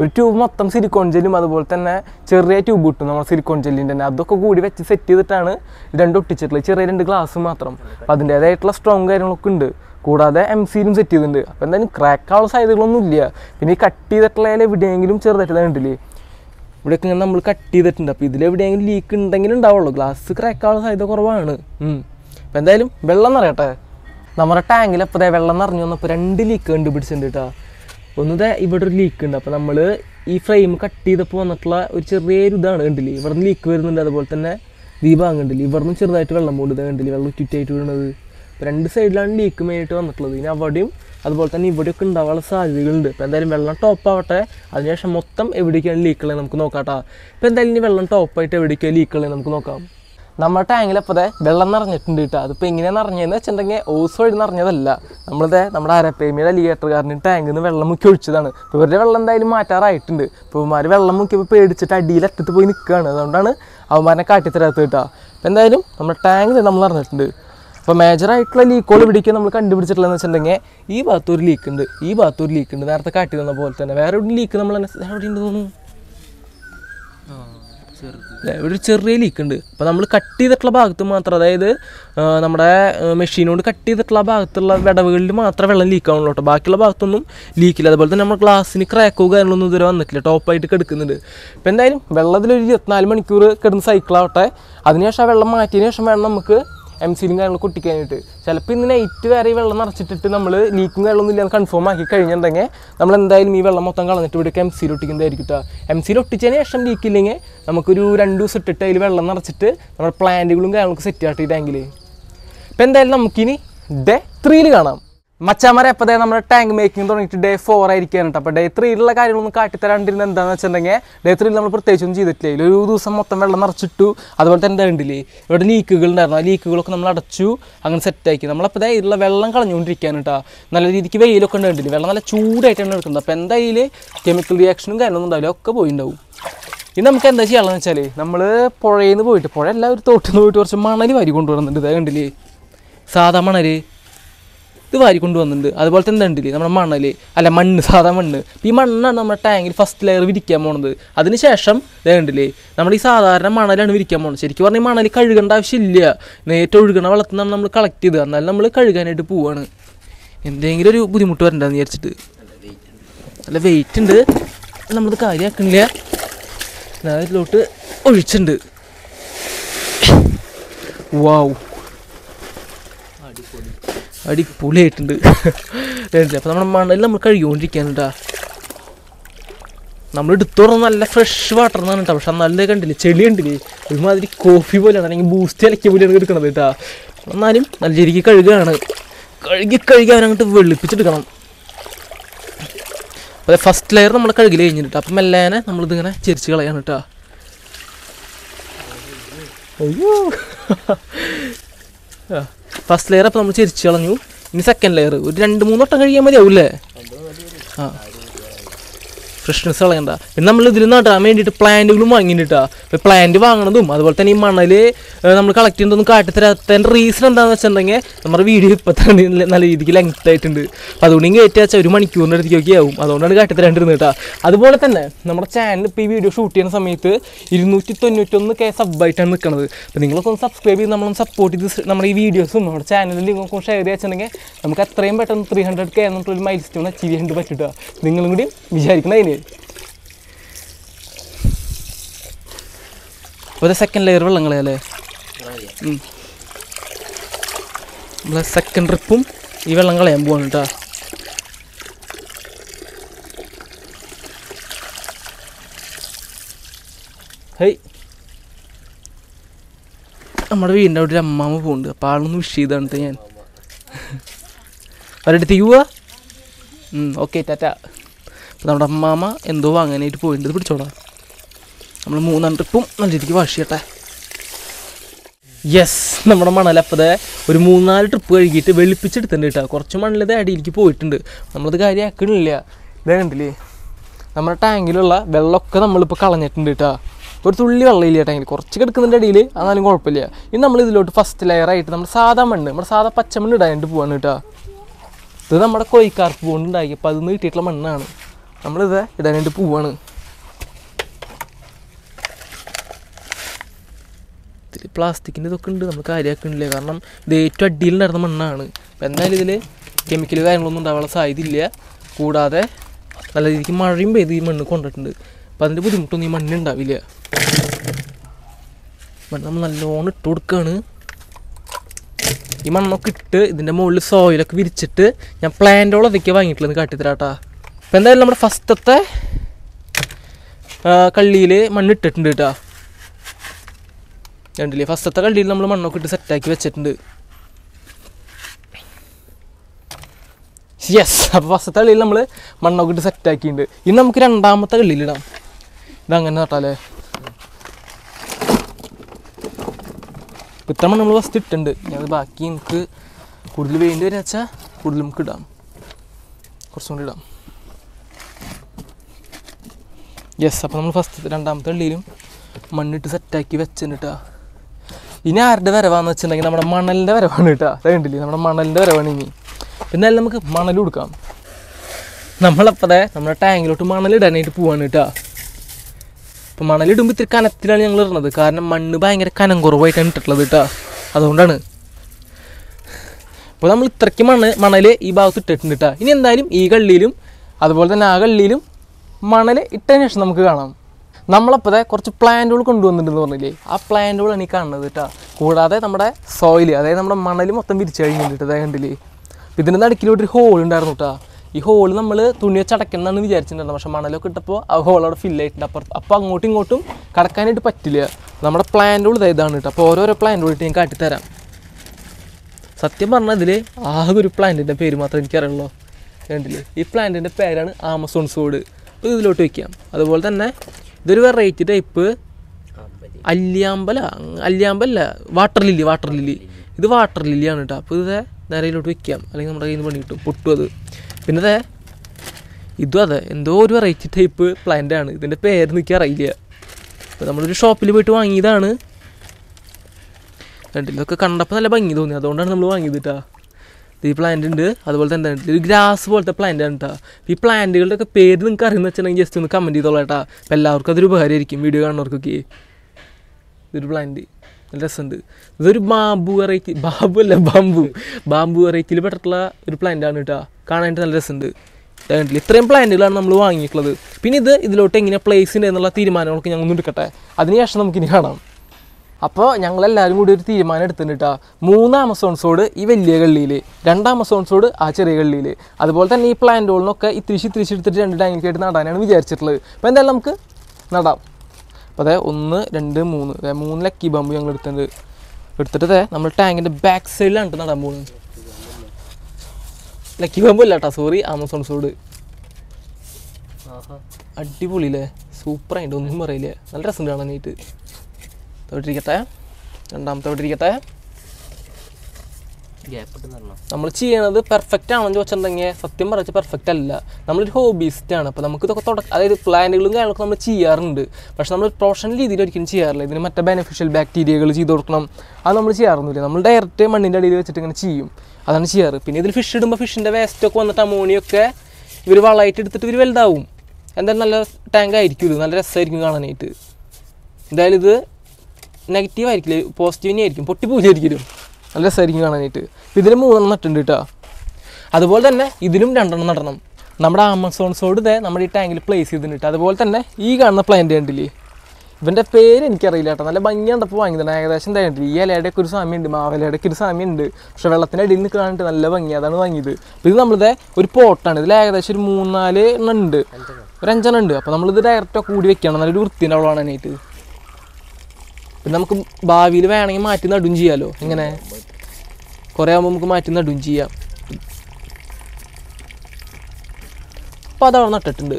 ഒരു ട്യൂബ് മൊത്തം സിലിക്കോൺ ജെല്ലും അതുപോലെ തന്നെ ചെറിയ ട്യൂബ് കിട്ടും നമ്മൾ സിലിക്കോൺ ജെല്ലിൻ്റെ തന്നെ അതൊക്കെ കൂടി വെച്ച് സെറ്റ് ചെയ്തിട്ടാണ് രണ്ട് ഒട്ടിച്ചിട്ടുള്ളത് ചെറിയ രണ്ട് ഗ്ലാസ് മാത്രം അപ്പം അതിൻ്റേതായിട്ടുള്ള സ്ട്രോങ് കാര്യങ്ങളൊക്കെ ഉണ്ട് കൂടാതെ എം സിയിലും സെറ്റ് ചെയ്തിട്ടുണ്ട് അപ്പോൾ എന്തായാലും ക്രാക്കാനുള്ള സാധ്യതകളൊന്നും ഇല്ല പിന്നെ ഈ കട്ട് ചെയ്തിട്ടുള്ള എവിടെയെങ്കിലും ചെറുതായിട്ട് ഉണ്ടല്ലേ ഇവിടെയൊക്കെ ഇങ്ങനെ നമ്മൾ കട്ട് ചെയ്തിട്ടുണ്ട് അപ്പോൾ ഇതിലെവിടെയെങ്കിലും ലീക്ക് ഉണ്ടെങ്കിൽ ഉണ്ടാവുള്ളൂ ഗ്ലാസ് ക്രാക്കാനുള്ള സാധ്യത കുറവാണ് അപ്പം എന്തായാലും വെള്ളം നിറയട്ടെ നമ്മുടെ ടാങ്കിൽ അപ്പോൾ വെള്ളം നിറഞ്ഞു വന്നപ്പോൾ രണ്ട് ലീക്ക് കണ്ടുപിടിച്ചിട്ടുണ്ട് കേട്ടോ ഒന്നുതേ ഇവിടെ ഒരു ലീക്ക് ഉണ്ട് അപ്പോൾ നമ്മൾ ഈ ഫ്രെയിം കട്ട് ചെയ്തപ്പോൾ വന്നിട്ടുള്ള ഒരു ചെറിയൊരു ഇതാണ് കണ്ടില്ലേ ഇവിടെ നിന്ന് ലീക്ക് വരുന്നുണ്ട് അതുപോലെ തന്നെ ദീപാകം കണ്ടില്ലേ ഇവിടെ നിന്ന് ചെറുതായിട്ട് വെള്ളം പോകുന്നത് കണ്ടില്ലേ വെള്ളം ചുറ്റായിട്ട് വീണത് രണ്ട് സൈഡിലാണ് ലീക്ക് മെയിനായിട്ട് വന്നിട്ടുള്ളത് ഇനി അവിടെയും അതുപോലെ തന്നെ ഇവിടെയൊക്കെ ഉണ്ടാവാനുള്ള സാധ്യതകളുണ്ട് ഇപ്പോൾ എന്തായാലും വെള്ളം ടോപ്പ് ആവട്ടെ അതിനുശേഷം മൊത്തം എവിടേക്കാണ് ലീക്കുള്ളത് നമുക്ക് നോക്കാട്ടോ ഇപ്പോൾ എന്തായാലും ഇനി വെള്ളം ടോപ്പായിട്ട് എവിടേക്കാണ് ലീക്കുള്ളത് നമുക്ക് നോക്കാം നമ്മുടെ ടാങ്കിലപ്പോൾ വെള്ളം നിറഞ്ഞിട്ടുണ്ട് കേട്ടോ അതിപ്പോൾ എങ്ങനെയാണ് നിറഞ്ഞതെന്ന് വെച്ചിട്ടുണ്ടെങ്കിൽ ഓസോയിൽ നിറഞ്ഞതല്ല നമ്മളിത് നമ്മുടെ അരപ്പേമിയുടെ ലീറ്ററുകാരന് ടാങ്കിൽ നിന്ന് വെള്ളം മുക്കി ഒഴിച്ചതാണ് ഇപ്പോൾ ഇവരുടെ വെള്ളം എന്തായാലും മാറ്റാറായിട്ടുണ്ട് ഇപ്പോൾ ഇവന്മാർ വെള്ളം മുക്കിയപ്പോൾ പേടിച്ചിട്ട് അടിയിൽ അറ്റത്ത് പോയി നിൽക്കുകയാണ് അതുകൊണ്ടാണ് അവന്മാരെ കാട്ടിത്തരാത്തത് കേട്ടോ അപ്പോൾ എന്തായാലും നമ്മുടെ ടാങ്കിൽ നമ്മൾ നിറഞ്ഞിട്ടുണ്ട് അപ്പോൾ മേജറായിട്ടുള്ള ലീക്കുകൾ പിടിക്കുക നമ്മൾ കണ്ടുപിടിച്ചിട്ടുള്ളതെന്ന് വെച്ചിട്ടുണ്ടെങ്കിൽ ഈ ഭാഗത്ത് ഒരു ലീക്ക് ഉണ്ട് ഈ ഭാഗത്ത് ഒരു ലീക്ക് ഉണ്ട് നേരത്തെ കാട്ടി തന്ന പോലെ തന്നെ വേറെ എവിടെ ലീക്ക് നമ്മൾ എവിടെയുണ്ട് തോന്നുന്നു ഒരു ചെറിയ ലീക്ക് ഉണ്ട് അപ്പോൾ നമ്മൾ കട്ട് ചെയ്തിട്ടുള്ള ഭാഗത്ത് മാത്രം അതായത് നമ്മുടെ മെഷീനോട് കട്ട് ചെയ്തിട്ടുള്ള ഭാഗത്തുള്ള വിടവുകളിൽ മാത്രം വെള്ളം ലീക്ക് ആവുള്ളൂ കേട്ടോ ബാക്കിയുള്ള ഭാഗത്തൊന്നും ലീക്കില്ല അതുപോലെ തന്നെ നമ്മൾ ഗ്ലാസ്സിന് ക്രാക്കോ കാര്യങ്ങളൊന്നും ഇതുവരെ വന്നിട്ടില്ല ടോപ്പായിട്ട് കിടക്കുന്നുണ്ട് ഇപ്പം എന്തായാലും വെള്ളത്തിൽ ഒരു ഇരുപത്തിനാല് മണിക്കൂർ കിടന്ന് സൈക്കിളാവട്ടെ അതിനുശേഷം ആ വെള്ളം മാറ്റിയതിന് ശേഷം വേണം നമുക്ക് എം സിയിലും കാര്യങ്ങൾ കുട്ടിക്കാനായിട്ട് ചിലപ്പോൾ ഇന്ന് നൈറ്റ് വരെ വെള്ളം നിറച്ചിട്ടിട്ട് നമ്മൾ ലീക്കും കാര്യങ്ങളൊന്നും ഇല്ലാന്ന് കൺഫേം ആക്കി കഴിഞ്ഞിട്ടുണ്ടെങ്കിൽ നമ്മൾ എന്തായാലും ഈ വെള്ളം മൊത്തം കളഞ്ഞിട്ട് വിടുക എം സിയിൽ ഒട്ടിക്കുന്നതായിരിക്കും കേട്ടോ എം സിയിൽ ഒട്ടിച്ചതിന് ശേഷം ലീക്കില്ലെങ്കിൽ നമുക്കൊരു രണ്ട് ദിവസം ഇട്ടിട്ട് അതിൽ വെള്ളം നിറച്ചിട്ട് നമ്മുടെ പ്ലാന്റുകളും കാര്യങ്ങളൊക്കെ സെറ്റ് ആട്ടിയിട്ടാണെങ്കിൽ ഇപ്പം എന്തായാലും നമുക്കിനി ഡേ ത്രീയിൽ കാണാം മച്ചാമര എപ്പോഴേ നമ്മുടെ ടാങ്ക് മേക്കിംഗ് തുടങ്ങിയിട്ട് ഡേ ഫോർ ആയിരിക്കാണ് കേട്ടോ അപ്പോൾ ഡേ ത്രീയിലുള്ള കാര്യങ്ങളൊന്നും കാട്ടിത്തരാണ്ടിരുന്ന എന്താണെന്ന് വെച്ചിട്ടുണ്ടെങ്കിൽ ഡേ ത്രീയിൽ നമ്മൾ ഒന്നും ചെയ്തിട്ടില്ല ഒരു ദിവസം മൊത്തം വെള്ളം നിറച്ചിട്ടു അതുപോലെ തന്നെ ഉണ്ടല്ലേ ഇവിടെ ലീക്കുകൾ ഉണ്ടായിരുന്നു ആ ലീക്കുകളൊക്കെ നമ്മൾ അടച്ചു അങ്ങനെ സെറ്റാക്കി നമ്മളപ്പോൾ ഇതിലുള്ള വെള്ളം കളഞ്ഞുകൊണ്ടിരിക്കുകയാണ് കേട്ടോ നല്ല രീതിക്ക് വെയിലൊക്കെ ഉണ്ടായിട്ടില്ല വെള്ളം നല്ല ചൂടായിട്ടാണ് എടുക്കുന്നത് അപ്പോൾ എന്താ ഇതിൽ കെമിക്കൽ റിയാക്ഷനും കാര്യങ്ങളൊന്നും ഉണ്ടാവില്ല ഒക്കെ പോയിണ്ടാവും ഇനി നമുക്ക് എന്താ ചെയ്യാന്ന് വെച്ചാൽ നമ്മൾ പുഴയിൽ നിന്ന് പോയിട്ട് പുഴ എല്ലാവരും തോട്ടിൽ നിന്ന് പോയിട്ട് കുറച്ച് മണൽ വരി കൊണ്ടുവരുന്നുണ്ട് ഇതാ കണ്ടില്ലേ സാധാ മണല് ഇത് വാരി കൊണ്ടുവന്നിട്ടുണ്ട് അതുപോലെ തന്നെ ഉണ്ടല്ലേ നമ്മുടെ മണൽ അല്ല മണ്ണ് സാധാ മണ്ണ് ഈ മണ്ണാണ് നമ്മുടെ ടാങ്കിൽ ഫസ്റ്റ് ലെയർ വിരിക്കാൻ പോണത് അതിനുശേഷം വേണ്ടില്ലേ നമ്മൾ ഈ സാധാരണ മണലാണ് വിരിക്കാൻ പോകുന്നത് ശരിക്കും പറഞ്ഞാൽ മണൽ കഴുകേണ്ട ആവശ്യമില്ല നേരിട്ട് ഒഴുകണ വെള്ളത്തിൽ നിന്നാണ് നമ്മൾ കളക്ട് ചെയ്ത് എന്നാലും നമ്മൾ കഴുകാനായിട്ട് പോവാണ് എന്തെങ്കിലും ഒരു ബുദ്ധിമുട്ട് വരണ്ടെന്ന് വിചാരിച്ചിട്ട് നല്ല വെയിറ്റ് ഉണ്ട് നമ്മളത് കാര്യമാക്കണില്ല ഇതിലോട്ട് ഒഴിച്ചിട്ടുണ്ട് വാവ് അടിപൊളിയായിട്ടുണ്ട് അപ്പോൾ നമ്മുടെ മണലിൽ നമ്മൾ കഴുകിക്കൊണ്ടിരിക്കാനുണ്ടാ നമ്മൾ എടുത്തോറ നല്ല ഫ്രഷ് വാട്ടർ എന്നാണ് കേട്ടോ പക്ഷെ നല്ല കണ്ടില്ലേ ചെളി കണ്ടില്ലേ ഒരുമാതിരി കോഫി പോലെയാണ് അല്ലെങ്കിൽ ബൂസ്റ്റ് ഇലക്കിയ പോലെയാണ് എടുക്കണത് കേട്ടോ എന്നാലും നല്ല ശരിക്ക് കഴുകുകയാണ് കഴുകി കഴുകി അവനങ്ങോട്ട് വെളുപ്പിച്ചെടുക്കണം അപ്പോൾ ഫസ്റ്റ് ലെയർ നമ്മൾ കഴുകിൽ കഴിഞ്ഞിട്ട് അപ്പം മെല്ലേനെ നമ്മളിതിങ്ങനെ ചെരിച്ച് കളയാണ് കേട്ടോ അയ്യോ ഫസ്റ്റ് ലെയർ അപ്പോൾ നമ്മൾ ചിരിച്ചു കളഞ്ഞു ഇനി സെക്കൻഡ് ലെയർ ഒരു രണ്ട് മൂന്ന് വട്ടം കഴിയാൻ മതിയാവില്ലേ ആ ഫ്രഷ്നെസ് കളയണ്ട പിന്നെ നമ്മൾ ഇതിൽ നടാൻ വേണ്ടിയിട്ട് പ്ലാന്റുകളും വാങ്ങിയിട്ടാണ് ഇപ്പം പ്ലാന്റ് വാങ്ങണതും അതുപോലെ തന്നെ ഈ മണൽ നമ്മൾ കളക്ട് ചെയ്യുന്നതൊന്നും കാട്ടിത്തരാത്തതിൻ്റെ റീസൺ എന്താണെന്ന് വെച്ചിട്ടുണ്ടെങ്കിൽ നമ്മുടെ വീഡിയോ ഇപ്പോൾ തന്നെ നല്ല രീതിക്ക് ലെങ്ത് ആയിട്ടുണ്ട് അപ്പോൾ അതുകൊണ്ടും കയറ്റി വെച്ചാൽ ഒരു മണിക്കൂറിൻ്റെ അടുത്തേക്കൊക്കെ ആവും അതുകൊണ്ടാണ് കാട്ടിത്തരാണ്ടിരുന്നത് കേട്ടോ അതുപോലെ തന്നെ നമ്മുടെ ചാനൽ ഇപ്പോൾ ഈ വീഡിയോ ഷൂട്ട് ചെയ്യുന്ന സമയത്ത് ഇരുന്നൂറ്റി തൊണ്ണൂറ്റൊന്ന് കെ സബ്ബായിട്ടാണ് നിൽക്കുന്നത് അപ്പോൾ നിങ്ങളൊക്കെ ഒന്ന് സബ്സ്ക്രൈബ് ചെയ്ത് നമ്മളൊന്ന് സപ്പോർട്ട് ചെയ്ത് നമ്മുടെ ഈ വീഡിയോസും നമ്മുടെ ചാനലിൽ നിങ്ങൾക്ക് ഷെയർ ചെയ്യാൻ വെച്ചിട്ടുണ്ടെങ്കിൽ നമുക്ക് അത്രയും പെട്ടെന്ന് ത്രീ ഹൺഡ്രഡ് കെ എന്നിട്ടൊരു മൈൽ സ്റ്റോൺ അച്ചീവ് ചെയ്യേണ്ടി പറ്റുക നിങ്ങളും കൂടി വിചാരിക്കുന്നതിന് ഒരു സെക്കൻഡ് ലെയർ വെള്ളം കളയല്ലേ നമ്മളെ സെക്കൻഡ് ട്രിപ്പും ഈ വെള്ളം കളയാൻ പോകണം കേട്ടോ ഹൈ നമ്മുടെ വീടിൻ്റെ അവിടെ ഒരു അമ്മാമ്മ പോകുന്നുണ്ട് അപ്പോൾ ആളൊന്ന് വിഷ് ചെയ്താണ് ഞാൻ അവരടുത്തേക്ക് പോവാ ഓക്കെ ടാറ്റ അപ്പം നമ്മുടെ അമ്മാമ്മ എന്തോ വാങ്ങാനായിട്ട് പോയിട്ടുണ്ട് പിടിച്ചോളാം നമ്മൾ മൂന്നാം ട്രിപ്പും നല്ല രീതിക്ക് വാഷ് ചെയ്യട്ടെ യെസ് നമ്മുടെ മണലപ്പത് ഒരു മൂന്നാല് ട്രിപ്പ് കഴുകിയിട്ട് വെളുപ്പിച്ചെടുത്തിട്ടുണ്ട് കേട്ടോ കുറച്ച് മണലത് അടിയിലേക്ക് പോയിട്ടുണ്ട് നമ്മളത് കാര്യമാക്കണില്ല ഇതേ കണ്ടില്ലേ നമ്മുടെ ടാങ്കിലുള്ള വെള്ളമൊക്കെ നമ്മളിപ്പോൾ കളഞ്ഞിട്ടുണ്ട് കേട്ടോ ഒരു തുള്ളി വെള്ളമില്ല ടാങ്കിൽ കുറച്ച് കിടക്കുന്നതിൻ്റെ അടിയിൽ അതാലും കുഴപ്പമില്ല ഇനി നമ്മൾ ഇതിലോട്ട് ഫസ്റ്റ് ലെയറായിട്ട് നമ്മൾ സാധാ മണ്ണ് നമ്മുടെ സാധാ പച്ചമണ്ണ് ഇടാനായിട്ട് പോവാണ് കേട്ടോ ഇത് നമ്മുടെ കൊയ്ക്കാർപ്പ് കൊണ്ട് ഉണ്ടാക്കി അപ്പോൾ അതിൽ കിട്ടിയിട്ടുള്ള മണ്ണാണ് നമ്മളിത് ഇടാനായിട്ട് പോവാണ് ഇതിൽ പ്ലാസ്റ്റിക്കിൻ്റെ ഇതൊക്കെ ഉണ്ട് നമ്മൾ കാര്യമാക്കുന്നില്ല കാരണം ഇത് ഏറ്റവും അടിയിൽ നടന്ന മണ്ണാണ് അപ്പം എന്തായാലും ഇതിൽ കെമിക്കൽ കാര്യങ്ങളൊന്നും ഉണ്ടാവാനുള്ള സാധ്യതയില്ല കൂടാതെ നല്ല രീതിക്ക് മഴയും പെയ്ത് ഈ മണ്ണ് കൊണ്ടിട്ടുണ്ട് അപ്പം അതിൻ്റെ ബുദ്ധിമുട്ടൊന്നും ഈ മണ്ണ് ഉണ്ടാവില്ല മണ്ണ് നമ്മൾ നല്ലോണം ഇട്ട് കൊടുക്കുകയാണ് ഈ മണ്ണൊക്കെ ഇട്ട് ഇതിൻ്റെ മുകളിൽ സോയിലൊക്കെ വിരിച്ചിട്ട് ഞാൻ പ്ലാന്റോളം ഇതൊക്കെ വാങ്ങിയിട്ടുള്ളത് കാട്ടിത്തരാട്ടാ അപ്പം എന്തായാലും നമ്മുടെ ഫസ്റ്റത്തെ കള്ളിയിൽ മണ്ണിട്ടിട്ടുണ്ട് കേട്ടോ കണ്ടില്ലേ ഫസ്റ്റത്തെ കണ്ടിയിൽ നമ്മൾ മണ്ണൊക്കെ ഇട്ട് സെറ്റാക്കി വെച്ചിട്ടുണ്ട് യെസ് അപ്പോൾ ഫസ്റ്റത്തെ കള്ളിയിൽ നമ്മൾ മണ്ണൊക്കെ ഇട്ട് സെറ്റാക്കിയിട്ടുണ്ട് ഇനി നമുക്ക് രണ്ടാമത്തെ കള്ളിയിലിടാം ഇതങ്ങനെ നട്ടാലേ ഇത്ര മണ്ണ് നമ്മൾ ഫസ്റ്റ് ഇട്ടുണ്ട് അത് ബാക്കി നമുക്ക് കൂടുതൽ വേണ്ടി വരിക വെച്ചാൽ കൂടുതൽ നമുക്ക് ഇടാം കുറച്ചും കൂടി ഇടാം യെസ് അപ്പോൾ നമ്മൾ ഫസ്റ്റ് രണ്ടാമത്തെ കള്ളിയിലും മണ്ണിട്ട് സെറ്റാക്കി വെച്ചിട്ടാണ് ഇനി ആരുടെ വരവാന്ന് വെച്ചിട്ടുണ്ടെങ്കിൽ നമ്മുടെ മണലിൻ്റെ വരവാണ് കേട്ടോ കണ്ടില്ലേ നമ്മുടെ മണലിൻ്റെ വരവാണ് ഇനി പിന്നെ നമുക്ക് മണൽ കൊടുക്കാം നമ്മളപ്പതേ നമ്മുടെ ടാങ്കിലോട്ട് മണലിടാനായിട്ട് പോവാണ് കേട്ടോ അപ്പോൾ മണലിടുമ്പോൾ ഇത്തിരി കനത്തിലാണ് ഞങ്ങൾ ഇടുന്നത് കാരണം മണ്ണ് ഭയങ്കര കനം കുറവായിട്ടാണ് ഇട്ടിട്ടുള്ളത് കേട്ടോ അതുകൊണ്ടാണ് അപ്പോൾ നമ്മൾ ഇത്രയ്ക്ക് മണ്ണ് മണൽ ഈ ഭാഗത്ത് ഇട്ടിട്ടുണ്ട് കേട്ടോ ഇനി എന്തായാലും ഈ കള്ളിയിലും അതുപോലെ തന്നെ ആ കള്ളിയിലും മണൽ ഇട്ടതിന് ശേഷം നമുക്ക് കാണാം നമ്മളപ്പോൾ കുറച്ച് പ്ലാന്റുകൾ കൊണ്ടുവന്നിട്ടുണ്ടെന്ന് പറഞ്ഞില്ലേ ആ പ്ലാന്റുകൾ എനിക്ക് കാണുന്നത് കേട്ടോ കൂടാതെ നമ്മുടെ സോയിൽ അതായത് നമ്മുടെ മണൽ മൊത്തം വിരിച്ചു കഴിഞ്ഞിട്ട് അതായത് കണ്ടില്ലേ ഇതിൻ്റെ നടുക്കിലോട്ട് ഒരു ഹോൾ ഉണ്ടായിരുന്നു കേട്ടോ ഈ ഹോൾ നമ്മൾ തുണി വെച്ച് അടയ്ക്കുന്നതാണ് വിചാരിച്ചിട്ടുണ്ടായിരുന്നു പക്ഷേ മണലൊക്കെ ഇട്ടപ്പോൾ ആ ഹോൾ അവിടെ ഫില്ലായിട്ടുണ്ട് അപ്പുറത്ത് അപ്പോൾ അങ്ങോട്ടും ഇങ്ങോട്ടും കടക്കാനായിട്ട് പറ്റില്ല നമ്മുടെ പ്ലാന്റുകൾ ഇതാണ് കേട്ടോ അപ്പോൾ ഓരോരോ പ്ലാന്റുകൾ ഇട്ട് ഞാൻ കാട്ടിത്തരാം സത്യം പറഞ്ഞാൽ ഇതിൽ ആകെ ഒരു പ്ലാന്റിൻ്റെ പേര് മാത്രമേ എനിക്കറിയുള്ളൂ കണ്ടില്ലേ ഈ പ്ലാന്റിൻ്റെ പേരാണ് ആമസോൺ സോഡ് അപ്പോൾ ഇതിലോട്ട് വയ്ക്കാം അതുപോലെ തന്നെ ഇതൊരു വെറൈറ്റി ടൈപ്പ് അല്ലിയാമ്പല അല്ലിയാമ്പല്ല വാട്ടർ ലില്ലി വാട്ടർ ലില്ലി ഇത് വാട്ടർ ലില്ലിയാണ് കേട്ടോ അപ്പോൾ ഇത് നിരയിലോട്ട് വെക്കാം അല്ലെങ്കിൽ നമ്മുടെ കയ്യിൽ നിന്ന് പണി കിട്ടും പൊട്ടും അത് പിന്നെ അതെ ഇതും അതെ എന്തോ ഒരു വെറൈറ്റി ടൈപ്പ് പ്ലാന്റ് ആണ് ഇതിൻ്റെ പേര് നിൽക്കാൻ അറിയില്ല അപ്പോൾ നമ്മളൊരു ഷോപ്പിൽ പോയിട്ട് വാങ്ങിയതാണ് രണ്ടിലൊക്കെ കണ്ടപ്പോൾ നല്ല ഭംഗി തോന്നി അതുകൊണ്ടാണ് നമ്മൾ വാങ്ങിയത് കേട്ടോ ഈ പ്ലാന്റ് ഉണ്ട് അതുപോലെ തന്നെ ഒരു ഗ്രാസ് പോലത്തെ പ്ലാന്റ് ആണ് കേട്ടോ ഈ പ്ലാന്റുകളുടെ ഒക്കെ പേര് നിങ്ങൾക്ക് അറിയുന്ന വെച്ചിട്ടുണ്ടെങ്കിൽ ജസ്റ്റ് ഒന്ന് കമൻറ്റ് ചെയ്തോളാം കേട്ടോ അപ്പോൾ എല്ലാവർക്കും അതൊരു ഉപകാരമായിരിക്കും വീഡിയോ കാണുന്നവർക്കൊക്കെ ഇതൊരു പ്ലാന്റ് നല്ല രസമുണ്ട് ഇതൊരു ബാബു വെറൈറ്റി ബാബു അല്ല ബാമ്പു ബാമ്പു വെറൈറ്റിയിൽ പെട്ടിട്ടുള്ള ഒരു പ്ലാന്റ് ആണ് കേട്ടോ കാണാനായിട്ട് നല്ല രസമുണ്ട് ഇത്രയും പ്ലാന്റുകളാണ് നമ്മൾ വാങ്ങിയിട്ടുള്ളത് പിന്നെ ഇത് ഇതിലോട്ട് എങ്ങനെ പ്ലേസ് ഉണ്ട് എന്നുള്ള തീരുമാനങ്ങളൊക്കെ ഞങ്ങൾ എടുക്കട്ടെ അതിനുശേഷം നമുക്കിനി കാണാം അപ്പോൾ ഞങ്ങളെല്ലാവരും കൂടി ഒരു തീരുമാനം എടുത്തിട്ടാ മൂന്ന് സോഡ് ഈ വലിയ കള്ളിയിൽ രണ്ട് സോഡ് ആ ചെറിയ കള്ളിയിൽ അതുപോലെ തന്നെ ഈ പ്ലാന്റുകളിനൊക്കെ ഇത്തിരിശ് ഇത്തിരിശ് എടുത്തിട്ട് രണ്ട് ടാങ്കിലേക്കായിട്ട് നടാനാണ് വിചാരിച്ചിട്ടുള്ളത് അപ്പോൾ എന്തായാലും നമുക്ക് നടാം അപ്പോൾ അതെ ഒന്ന് രണ്ട് മൂന്ന് അതായത് മൂന്ന് ലക്കി ബമ്പ് ഞങ്ങൾ എടുത്തിട്ടുണ്ട് എടുത്തിട്ട് നമ്മൾ ടാങ്കിൻ്റെ ബാക്ക് സൈഡിലാണ് നടാൻ പോകുന്നത് ലക്കി ബമ്പ് ഇല്ല കേട്ടോ സോറി ആമസോൺ സോഡ് അടിപൊളിയില്ലേ സൂപ്പറായിട്ട് ഒന്നും പറയില്ലേ നല്ല രസം കാണാനായിട്ട് തൊട്ടിരിക്കട്ടെ രണ്ടാമത്തെ തൊട്ടിരിക്കട്ടെ നമ്മൾ ചെയ്യണത് പെർഫെക്റ്റ് ആണെന്ന് ചോദിച്ചിട്ടുണ്ടെങ്കിൽ സത്യം പറഞ്ഞാൽ പെർഫെക്റ്റ് അല്ല നമ്മളൊരു ഹോബിസ്റ്റ് ആണ് അപ്പോൾ നമുക്ക് ഇതൊക്കെ തുടക്കം അതായത് പ്ലാനുകളും കാര്യങ്ങളൊക്കെ നമ്മൾ ചെയ്യാറുണ്ട് പക്ഷെ നമ്മൾ പ്രൊഫഷണൽ രീതിയിൽ ഒരിക്കലും ചെയ്യാറില്ല ഇതിന് മറ്റേ ബെനിഫിഷ്യൽ ബാക്ടീരിയകൾ ചെയ്ത് കൊടുക്കണം അത് നമ്മൾ ചെയ്യാറൊന്നുമില്ല നമ്മൾ ഡയറക്റ്റ് മണ്ണിൻ്റെ അടിയിൽ വെച്ചിട്ട് ഇങ്ങനെ ചെയ്യും അതാണ് ചെയ്യാറ് പിന്നെ ഇതിൽ ഫിഷ് ഇടുമ്പോൾ ഫിഷിൻ്റെ വേസ്റ്റൊക്കെ വന്നിട്ട് അമോണിയൊക്കെ ഇവർ വളമായിട്ട് എടുത്തിട്ട് ഇവർ വലുതാവും എന്തായാലും നല്ല ടാങ്ക് ആയിരിക്കും ഇത് നല്ല രസമായിരിക്കും കാണാനായിട്ട് എന്തായാലും ഇത് നെഗറ്റീവ് ആയിരിക്കില്ല പോസിറ്റീവിനെ ആയിരിക്കും പൊട്ടിപ്പൂലായിരിക്കും നല്ല രസമായിരിക്കും കാണാനായിട്ട് ഇതിൽ മൂന്നെണ്ണം നട്ടുണ്ട് കേട്ടോ അതുപോലെ തന്നെ ഇതിലും രണ്ടെണ്ണം നടണം നമ്മുടെ ആമസോൺസോട് സോഡ് ഇതേ നമ്മുടെ ഈ ടാങ്കിൽ പ്ലേസ് ചെയ്തിട്ടുണ്ട് അതുപോലെ തന്നെ ഈ കാണുന്ന പ്ലാന്റ് കണ്ടില്ലേ ഇവൻ്റെ പേര് എനിക്കറിയില്ല കേട്ടോ നല്ല ഭംഗി കണ്ടപ്പോൾ വാങ്ങിയതാണ് ഏകദേശം തരണ്ട് ഈ ഇലയുടെയൊക്കെ ഒരു സാമ്യമുണ്ട് മാവിലയുടെയൊക്കെ ഒരു സാമ്യമുണ്ട് പക്ഷെ വെള്ളത്തിൻ്റെ അടിയിൽ നിന്ന് കാണിട്ട് നല്ല ഭംഗി അതാണ് വാങ്ങിയത് ഇത് നമ്മളിത് ഒരു പോട്ടാണ് ഇതിൽ ഏകദേശം ഒരു മൂന്നാല് എണ്ണം ഉണ്ട് ഒരു അഞ്ചെണ്ണം ഉണ്ട് അപ്പോൾ നമ്മളിത് ഡയറക്റ്റോ കൂടി വെക്കണം നല്ലൊരു വൃത്തിൻ്റെ അവളാണ് അതിനായിട്ട് പിന്നെ നമുക്ക് ഭാവിയിൽ വേണമെങ്കിൽ മാറ്റി നടും ചെയ്യാമല്ലോ ഇങ്ങനെ കുറേ ആകുമ്പോൾ നമുക്ക് മാറ്റി നടും ചെയ്യാം അപ്പോൾ അതവിടെ നട്ടിട്ടുണ്ട്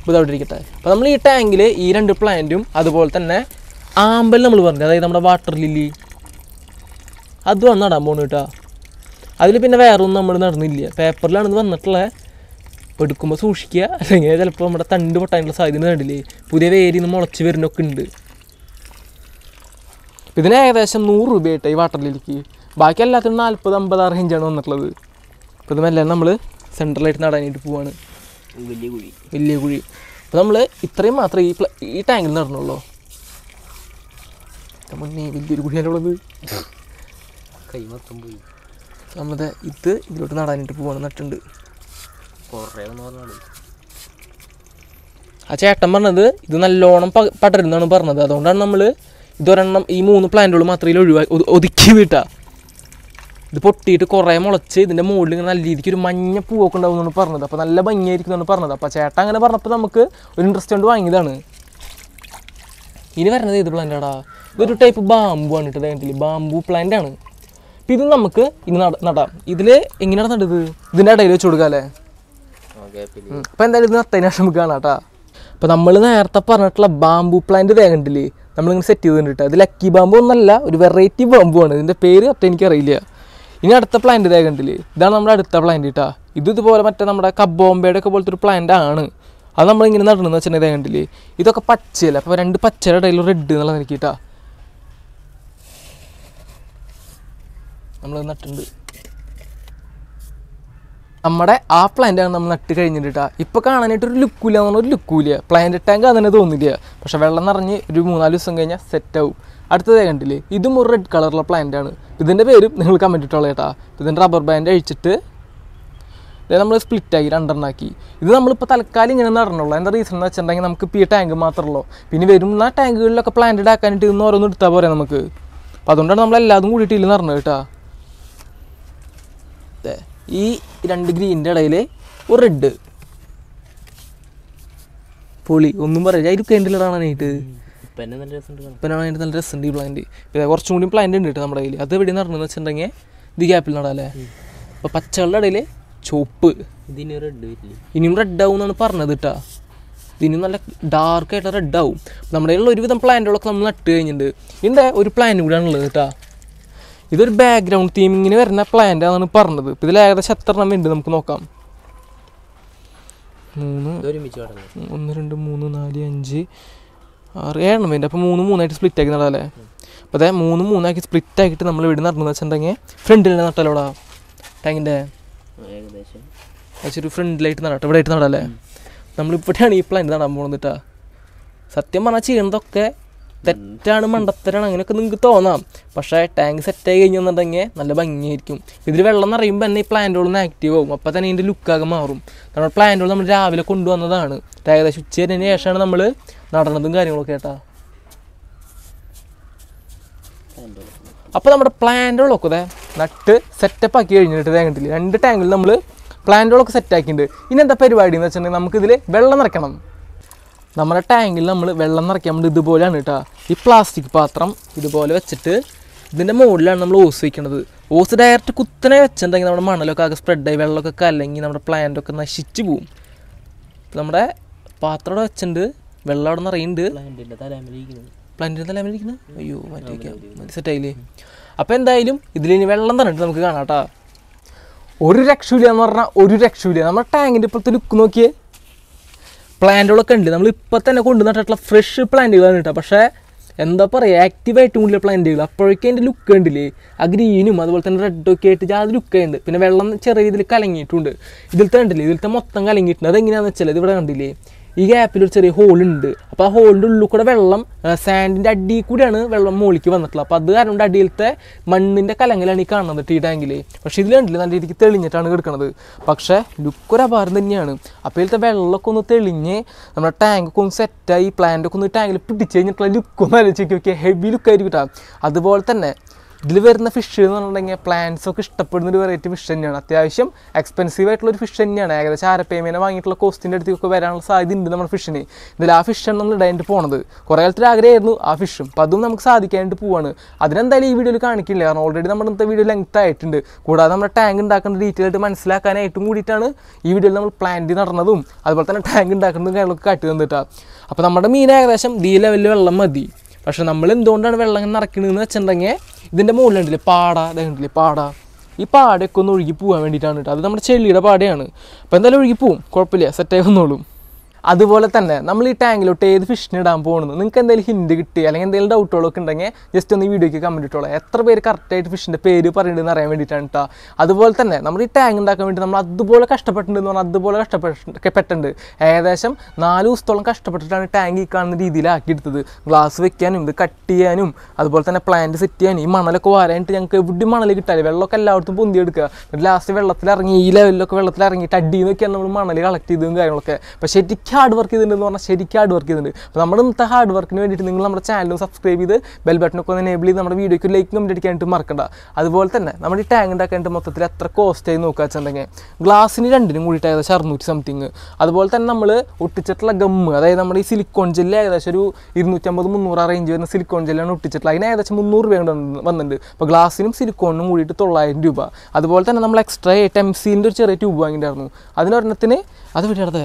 ഇപ്പോൾ ഇതവിടെ ഇരിക്കട്ടെ അപ്പോൾ നമ്മൾ ഈ ടാങ്കിൽ ഈ രണ്ട് പ്ലാന്റും അതുപോലെ തന്നെ ആമ്പൽ നമ്മൾ പറഞ്ഞു അതായത് നമ്മുടെ വാട്ടർ ലില്ലി വന്ന് നടാൻ പോണു കേട്ടോ അതിൽ പിന്നെ വേറൊന്നും നമ്മൾ നടന്നില്ല ഇത് വന്നിട്ടുള്ളത് എടുക്കുമ്പോൾ സൂക്ഷിക്കുക അല്ലെങ്കിൽ ചിലപ്പോൾ നമ്മുടെ തണ്ട് പൊട്ടാനുള്ള സാധ്യത കണ്ടില്ലേ പുതിയ വേരിന്ന് മുളച്ച് വരുന്നൊക്കെ ഉണ്ട് ഇതിന് ഏകദേശം നൂറ് രൂപയായിട്ട് ഈ വാട്ടർ ലിലിക്ക് ബാക്കി എല്ലാത്തിനും നാൽപ്പത് അമ്പത് ആറ് ഇഞ്ചാണ് വന്നിട്ടുള്ളത് അപ്പോൾ ഇത് മെല്ലെ നമ്മൾ സെൻട്രലായിട്ട് നടാനായിട്ട് പോവാണ് വലിയ കുഴി വലിയ കുഴി അപ്പോൾ നമ്മൾ ഇത്രയും മാത്രമേ ഈ ഈ ടാങ്കിൽ നടന്നുള്ളൂ മുന്നേ വലിയൊരു കുഴിയാണുള്ളത് കൈ മൊത്തം പോയി നമ്മുടെ ഇത് ഇതിലോട്ട് നടാനായിട്ട് പോവാണ് നട്ടുണ്ട് ആ ചേട്ടൻ പറഞ്ഞത് ഇത് നല്ലോണം പടരുന്നാണ് പറഞ്ഞത് അതുകൊണ്ടാണ് നമ്മൾ ഇതൊരെണ്ണം ഈ മൂന്ന് പ്ലാന്റുകൾ മാത്രമേ ഒഴിവാക്കി ഒതുക്കി വീട്ടാ ഇത് പൊട്ടിയിട്ട് കുറേ മുളച്ച് ഇതിൻ്റെ മുകളിൽ ഇങ്ങനെ നല്ല രീതിക്ക് ഒരു മഞ്ഞ പൂവൊക്കെ ഉണ്ടാവുമെന്നാണ് പറഞ്ഞത് അപ്പോൾ നല്ല ഭംഗിയായിരിക്കും എന്നാണ് പറഞ്ഞത് അപ്പോൾ ചേട്ടൻ അങ്ങനെ പറഞ്ഞപ്പോൾ നമുക്ക് ഒരു ഇൻട്രസ്റ്റ് കൊണ്ട് വാങ്ങിയതാണ് ഇനി വരുന്നത് ഏത് പ്ലാന്റാടാ ഇതൊരു ടൈപ്പ് ബാമ്പു ആണ് കേട്ടോ കണ്ടില്ല ബാമ്പു പ്ലാന്റ് ആണ് അപ്പോൾ ഇത് നമുക്ക് ഇനി നടാം ഇതിൽ എങ്ങനെയാണ് നടത് ഇതിൻ്റെ ഇടയിൽ വെച്ച് കൊടുക്കാം അല്ലേ അപ്പോൾ എന്തായാലും ഇത് നത്തതിനാണ് നമുക്ക് കാണാം കേട്ടോ അപ്പോൾ നമ്മൾ നേരത്തെ പറഞ്ഞിട്ടുള്ള ബാമ്പു പ്ലാന്റ് വേഗം ഉണ്ടല്ലേ നമ്മളിങ്ങനെ സെറ്റ് കണ്ടിട്ട് അത് ലക്കി ബാമ്പ് ഒന്നല്ല ഒരു വെറൈറ്റി ബാമ്പുമാണ് ഇതിൻ്റെ പേര് അപ്പം എനിക്കറിയില്ല ഇനി അടുത്ത പ്ലാന്റ് ഇതേ കണ്ടില്ലേ ഇതാണ് നമ്മുടെ അടുത്ത പ്ലാന്റ് കേട്ടാ ഇത് ഇതുപോലെ മറ്റേ നമ്മുടെ കബോംബയുടെ ഒക്കെ പോലത്തെ ഒരു പ്ലാന്റ് ആണ് അത് നമ്മളിങ്ങനെ നടണമെന്ന് വെച്ചിട്ടുണ്ടെങ്കിൽ കണ്ടില്ലേ ഇതൊക്കെ പച്ചയല്ല അപ്പോൾ രണ്ട് പച്ചയുടെ ഇടയിൽ റെഡ് എന്നുള്ളത് എനിക്ക് കേട്ടാ നമ്മൾ നട്ടുണ്ട് നമ്മുടെ ആ പ്ലാന്റാണ് നമ്മൾ നട്ട് കഴിഞ്ഞിട്ട് ഇപ്പൊ കാണാനായിട്ട് ഒരു ലുക്കൂല എന്ന് പറഞ്ഞാൽ ഒരു ലുക്കൂല പ്ലാന്റ് ടാങ്ക് അതിനെ തോന്നില്ല പക്ഷെ വെള്ളം നിറഞ്ഞ് ഒരു മൂന്നാല് ദിവസം കഴിഞ്ഞാൽ ആവും അടുത്തത് കണ്ടില്ലേ ഇതും ഒരു റെഡ് കളറുള്ള ആണ് ഇതിന്റെ പേരും നിങ്ങൾ കമൻറ്റ് ഇട്ടോളൂ ചേട്ടാ ഇതിൻ്റെ റബ്ബർ ബാൻഡ് അഴിച്ചിട്ട് നമ്മൾ സ്പ്ലിറ്റ് ആക്കി രണ്ടെണ്ണാക്കി ഇത് നമ്മളിപ്പോൾ തൽക്കാലം ഇങ്ങനെ നടന്നുള്ളൂ എന്താ റീസൺ എന്ന് വെച്ചിട്ടുണ്ടെങ്കിൽ നമുക്ക് ഇപ്പോൾ ഈ ടാങ്ക് മാത്രമല്ലോ പിന്നെ വരുന്ന ടാങ്കുകളിലൊക്കെ പ്ലാന്റഡ് ആക്കാനായിട്ട് ഇന്ന് ഓരോന്ന് എടുത്താൽ പോരാ നമുക്ക് അപ്പോൾ അതുകൊണ്ടാണ് നമ്മൾ എല്ലാതും കൂടിയിട്ട് ഇല്ല നടന്നത് കേട്ടോ ഈ രണ്ട് ഗ്രീനിൻ്റെ ഇടയിൽ ഒരു റെഡ് പൊളി ഒന്നും പറയില്ല അതിൽ കണ്ടിലിടാനായിട്ട് ഇപ്പം നല്ല രസമുണ്ട് ഈ പ്ലാന്റ് പിന്നെ കുറച്ചും കൂടി പ്ലാന്റ് ഉണ്ട് കേട്ടോ നമ്മുടെ കയ്യിൽ അത് എവിടെ നടന്നു വെച്ചിട്ടുണ്ടെങ്കിൽ ഇത് ഗ്യാപ്പിൽ നടാല്ലേ അപ്പൊ പച്ചകളുടെ ഇടയിൽ ചുവപ്പ് റെഡ് ഇനിയും റെഡ് ആവും എന്നാണ് പറഞ്ഞത് കേട്ടാ ഇതിന് നല്ല ഡാർക്കായിട്ട് റെഡ് ആവും നമ്മുടെ ഒരുവിധം പ്ലാന്റുകളൊക്കെ നമ്മൾ നട്ട് കഴിഞ്ഞിട്ടുണ്ട് ഇതിൻ്റെ ഒരു പ്ലാന്റ് കൂടെയാണുള്ളത് കേട്ടാ ഇതൊരു ബാക്ക്ഗ്രൗണ്ട് തീമിങ്ങിന് വരുന്ന പ്ലാന്റ് ആണ് പറഞ്ഞത് ഇപ്പൊ ഇതിൽ ഏകദേശം എത്ര എണ്ണം ഉണ്ട് നമുക്ക് നോക്കാം മൂന്ന് ഒന്ന് രണ്ട് മൂന്ന് നാല് അഞ്ച് ആറ് ഏഴെണ്ണം ഉണ്ട് അപ്പൊ മൂന്ന് മൂന്നായിട്ട് സ്പ്ലിറ്റ് ആക്കി നടാല്ലേ അപ്പൊ അതെ മൂന്ന് മൂന്നാക്കി സ്പ്ലിറ്റ് ആക്കിയിട്ട് നമ്മൾ ഇവിടെ നടന്നു വെച്ചിട്ടുണ്ടെങ്കിൽ ഫ്രണ്ടിൽ നട്ടല്ലോടാ ടാങ്കിന്റെ ഒരു ഫ്രണ്ടിലായിട്ട് നടട്ടെ ഇവിടെ ആയിട്ട് നമ്മൾ നമ്മളിപ്പോഴാണ് ഈ പ്ലാന്റ് നടാൻ പോകുന്നത് സത്യം പറഞ്ഞാൽ ചെയ്യുന്നതൊക്കെ തെറ്റാണ് മണ്ടത്തരാണ് അങ്ങനെയൊക്കെ നിങ്ങൾക്ക് തോന്നാം പക്ഷേ ടാങ്ക് സെറ്റായി കഴിഞ്ഞെന്നുണ്ടെങ്കിൽ നല്ല ഭംഗിയായിരിക്കും ഇതിൽ വെള്ളം പറയുമ്പോൾ തന്നെ ഈ പ്ലാന്റുകളൊന്ന് ആക്റ്റീവ് ആകും അപ്പോൾ തന്നെ ഇതിൻ്റെ ലുക്കാകെ മാറും നമ്മൾ പ്ലാന്റുകൾ നമ്മൾ രാവിലെ കൊണ്ടുവന്നതാണ് ഏകദേശം ഉച്ച കഴിഞ്ഞതിന് ശേഷമാണ് നമ്മൾ നടന്നതും കാര്യങ്ങളൊക്കെ കേട്ടോ അപ്പോൾ നമ്മുടെ പ്ലാന്റുകളൊക്കെ നട്ട് സെറ്റപ്പ് ആക്കി കഴിഞ്ഞിട്ട് തേങ്ങട്ടില്ല രണ്ട് ടാങ്കിൽ നമ്മൾ പ്ലാന്റുകളൊക്കെ സെറ്റാക്കിയിട്ടുണ്ട് ഇനി എന്താ പരിപാടി എന്ന് വെച്ചിട്ടുണ്ടെങ്കിൽ നമുക്കിതിൽ വെള്ളം നിറയ്ക്കണം നമ്മുടെ ടാങ്കിൽ നമ്മൾ വെള്ളം നിറയ്ക്കാൻ വേണ്ടി ഇതുപോലെയാണ് കേട്ടോ ഈ പ്ലാസ്റ്റിക് പാത്രം ഇതുപോലെ വെച്ചിട്ട് ഇതിൻ്റെ മുകളിലാണ് നമ്മൾ ഓസ് വയ്ക്കുന്നത് ഓസ് ഡയറക്റ്റ് കുത്തനെ വെച്ചിട്ടുണ്ടെങ്കിൽ നമ്മുടെ മണലൊക്കെ ആകെ സ്പ്രെഡായി വെള്ളമൊക്കെ കലങ്ങി നമ്മുടെ പ്ലാന്റൊക്കെ നശിച്ച് പോവും നമ്മുടെ പാത്രം അവിടെ വെച്ചിട്ടുണ്ട് വെള്ളം അവിടെ നിറയുന്നുണ്ട് പ്ലാന്റിൻ്റെ തലമിരിക്കുന്നത് അയ്യോ മാറ്റി മതി സെറ്റായില്ലേ അപ്പോൾ എന്തായാലും ഇനി വെള്ളം തന്നിട്ട് നമുക്ക് കാണാം കേട്ടോ ഒരു രക്ഷയില്ല എന്ന് പറഞ്ഞാൽ ഒരു രക്ഷയില്ല നമ്മുടെ ടാങ്കിൻ്റെ ഇപ്പുറത്ത് ലുക്ക് നോക്കിയേ പ്ലാന്റുകളൊക്കെ ഉണ്ട് നമ്മൾ ഇപ്പം തന്നെ കൊണ്ടുവന്നിട്ടുള്ള ഫ്രഷ് പ്ലാന്റുകളാണ് കേട്ടോ പക്ഷേ എന്താ പറയുക ആക്റ്റീവായിട്ട് കൂടുതൽ പ്ലാന്റുകൾ അപ്പോഴേക്കും അതിൻ്റെ ലുക്ക് ഉണ്ടല്ലേ ആ ഗ്രീനും അതുപോലെ തന്നെ റെഡൊക്കെ ആയിട്ട് ജാതി ലുക്കുണ്ട് പിന്നെ വെള്ളം ചെറിയ രീതിയിൽ കലങ്ങിയിട്ടുണ്ട് ഇതിലത്തെ ഉണ്ടല്ലേ ഇതിലത്തെ മൊത്തം കലങ്ങിയിട്ടുണ്ട് അതെങ്ങനെയാണെന്ന് വെച്ചാൽ ഇത് ഇവിടെ കണ്ടില്ലേ ഈ ഗ്യാപ്പിൽ ഒരു ചെറിയ ഹോളുണ്ട് അപ്പോൾ ആ ഹോളിൻ്റെ ഉള്ളിൽ കൂടെ വെള്ളം സാൻഡിൻ്റെ അടിയിൽ കൂടിയാണ് വെള്ളം മുകളിലേക്ക് വന്നിട്ടുള്ളത് അപ്പോൾ അത് കാരണം അടിയിലത്തെ മണ്ണിൻ്റെ കലങ്ങലാണ് ഈ കാണുന്നത് ടീ ടാങ്കിൽ പക്ഷേ ഇതിൽ നല്ല രീതിക്ക് തെളിഞ്ഞിട്ടാണ് കിടക്കുന്നത് പക്ഷേ ഒരു അപാരം തന്നെയാണ് അപ്പോൾ ഇതിലത്തെ വെള്ളമൊക്കെ ഒന്ന് തെളിഞ്ഞ് നമ്മുടെ ടാങ്കൊക്കെ ഒന്ന് സെറ്റായി പ്ലാന്റൊക്കെ ഒന്ന് ടാങ്കിൽ പിടിച്ച് കഴിഞ്ഞിട്ടുള്ള ലുക്കൊന്ന് ആലോചിച്ച് നോക്കിയാൽ ഹെവി ലുക്കായിരിക്കും കേട്ടോ അതുപോലെ തന്നെ ഇതിൽ വരുന്ന ഫിഷ് എന്ന് പറഞ്ഞിട്ടുണ്ടെങ്കിൽ പ്ലാന്റ്സ് ഒക്കെ ഇഷ്ടപ്പെടുന്ന ഒരു വെറൈറ്റി ഫിഷ് തന്നെയാണ് അത്യാവശ്യം എക്സ്പെൻസീവ് ആയിട്ടുള്ള ഒരു ഫിഷ് തന്നെയാണ് ഏകദേശം അരപ്പേമേനെ വാങ്ങിയിട്ടുള്ള കോസ്റ്റിൻ്റെ അടുത്തേക്ക് വരാനുള്ള സാധ്യത ഉണ്ട് നമ്മുടെ ഫിഷിന് ഇതിൽ ആ ഫിഷാണ് നമ്മൾ ഇടയിട്ട് പോണത് കുറേ കാലത്തിൽ ആഗ്രഹമായിരുന്നു ആ ഫിഷും അപ്പം അതും നമുക്ക് സാധിക്കാനായിട്ട് പോവാണ് അതിനെന്തായാലും ഈ വീഡിയോയിൽ കാണിക്കില്ല കാരണം ഓൾറെഡി നമ്മുടെ ഇന്നത്തെ വീഡിയോ ലെങ്ത് ആയിട്ടുണ്ട് കൂടാതെ നമ്മുടെ ടാങ്ക് ഉണ്ടാക്കുന്ന ഡീറ്റെയിൽ ആയിട്ട് മനസ്സിലാക്കാനായിട്ടും കൂടിയിട്ടാണ് ഈ വീഡിയോയിൽ നമ്മൾ പ്ലാന്റ് നടന്നതും അതുപോലെ തന്നെ ടാങ്ക് ഉണ്ടാക്കുന്നതും കാര്യങ്ങളൊക്കെ കാട്ടി തന്നിട്ടാണ് അപ്പോൾ നമ്മുടെ മീൻ ഏകദേശം ഡി ലെവലിൽ വെള്ളം മതി പക്ഷെ നമ്മൾ എന്തുകൊണ്ടാണ് വെള്ളം എന്ന് വെച്ചിട്ടുണ്ടെങ്കിൽ ഇതിൻ്റെ മുകളിലുണ്ടല്ലേ പാട അതുണ്ടല്ലേ പാട ഈ പാടയൊക്കെ ഒന്ന് ഒഴുകി പോകാൻ വേണ്ടിയിട്ടാണ് കേട്ടോ അത് നമ്മുടെ ചെല്ലിയുടെ പാടയാണ് അപ്പോൾ എന്തായാലും ഒഴുകി പോവും കുഴപ്പമില്ല സെറ്റായി വന്നോളും അതുപോലെ തന്നെ നമ്മൾ ഈ ടാങ്കിലോട്ട് ഏത് ഫിഷിന് ഇടാൻ പോകുന്നത് നിങ്ങൾക്ക് എന്തെങ്കിലും ഹിൻഡ് കിട്ടി അല്ലെങ്കിൽ എന്തെങ്കിലും ഡൗട്ടുകളൊക്കെ ഉണ്ടെങ്കിൽ ജസ്റ്റ് ഒന്ന് ഈ വീഡിയോയ്ക്ക് കമൻറ്റ് ഇട്ടോളാം എത്ര പേര് കറക്റ്റായിട്ട് ഫിഷിൻ്റെ പേര് പറയുന്നുണ്ടെന്ന് അറിയാൻ വേണ്ടിയിട്ടാണ് കേട്ടോ അതുപോലെ തന്നെ നമ്മൾ ഈ ടാങ്ക് ഉണ്ടാക്കാൻ വേണ്ടി നമ്മൾ അതുപോലെ കഷ്ടപ്പെട്ടിട്ടുണ്ട് എന്ന് പറഞ്ഞാൽ അതുപോലെ കഷ്ടപ്പെട്ടിട്ടുണ്ട് ഏകദേശം നാല് ദിവസത്തോളം കഷ്ടപ്പെട്ടിട്ടാണ് ടാങ്ക് ഈ കാണുന്ന എടുത്തത് ഗ്ലാസ് വെക്കാനും ഇത് കട്ട് ചെയ്യാനും അതുപോലെ തന്നെ പ്ലാന്റ് സെറ്റ് ചെയ്യാനും ഈ മണലൊക്കെ വരാനായിട്ട് ഞങ്ങൾക്ക് എവിടെ മണൽ കിട്ടാതെ വെള്ളമൊക്കെ എല്ലായിടത്തും പൊന്തിയെടുക്കുക ലാസ്റ്റ് വെള്ളത്തിലിറങ്ങി ഈ ലെവലിലൊക്കെ വെള്ളത്തിലിറങ്ങിയിട്ട് അടിയിൽ നിന്നൊക്കെയാണ് നമ്മൾ മണൽ കളക്ട് ചെയ്തതും കാര്യങ്ങളൊക്കെ പക്ഷേ എനിക്ക് ഹാർഡ് വർക്ക് ചെയ്തിട്ടുണ്ടെന്ന് പറഞ്ഞാൽ ശരിക്കും ഹാർഡ് വർക്ക് ചെയ്തിട്ടുണ്ട് അപ്പോൾ നമ്മുടെ ഇന്നത്തെ ഹാർഡ് വർക്കിന് വേണ്ടിയിട്ട് നിങ്ങൾ നമ്മുടെ ചാനലും സബ്സ്ക്രൈബ് ചെയ്ത് ബെൽ ബട്ടനൊക്കെ ഒന്ന് എനേബിൾ ചെയ്ത് നമ്മുടെ വീഡിയോയ്ക്ക് ലൈക്ക് കമൻറ്റ് അടിക്കാനായിട്ട് മറക്കണ്ട അതുപോലെ തന്നെ നമ്മുടെ ഈ ടാങ്ക് ഉണ്ടാക്കാനായിട്ട് മൊത്തത്തിൽ എത്ര കോസ്റ്റായി നോക്കുക വെച്ചിട്ടുണ്ടെങ്കിൽ ഗ്ലാസിന് രണ്ടിനും കൂടിയിട്ട് ഏകദേശം അറുന്നൂറ്റി സംതിങ് അതുപോലെ തന്നെ നമ്മൾ ഒട്ടിച്ചിട്ടുള്ള ഗമ്മ് അതായത് നമ്മുടെ ഈ സിലിക്കോൺ ജെല്ലിൽ ഏകദേശം ഒരു ഇരുന്നൂറ്റമ്പത് മുന്നൂറ് ആ റേഞ്ച് വരുന്ന സിലിക്കോൺ ജെല്ലാണ് ഒട്ടിച്ചിട്ടുള്ളത് അതിന് ഏകദേശം മുന്നൂറ് രൂപ വന്നിട്ടുണ്ട് അപ്പോൾ ഗ്ലാസിനും സിലിക്കോണിനും കൂടിയിട്ട് തൊള്ളായിരം രൂപ അതുപോലെ തന്നെ നമ്മൾ എക്സ്ട്രാ എയ്റ്റ് എം സീൻ്റെ ഒരു ചെറിയ ട്യൂബ് വാങ്ങിയിട്ടായിരുന്നു അതിനൊരെണ്ണത്തിന് അത് വിടേണ്ടത്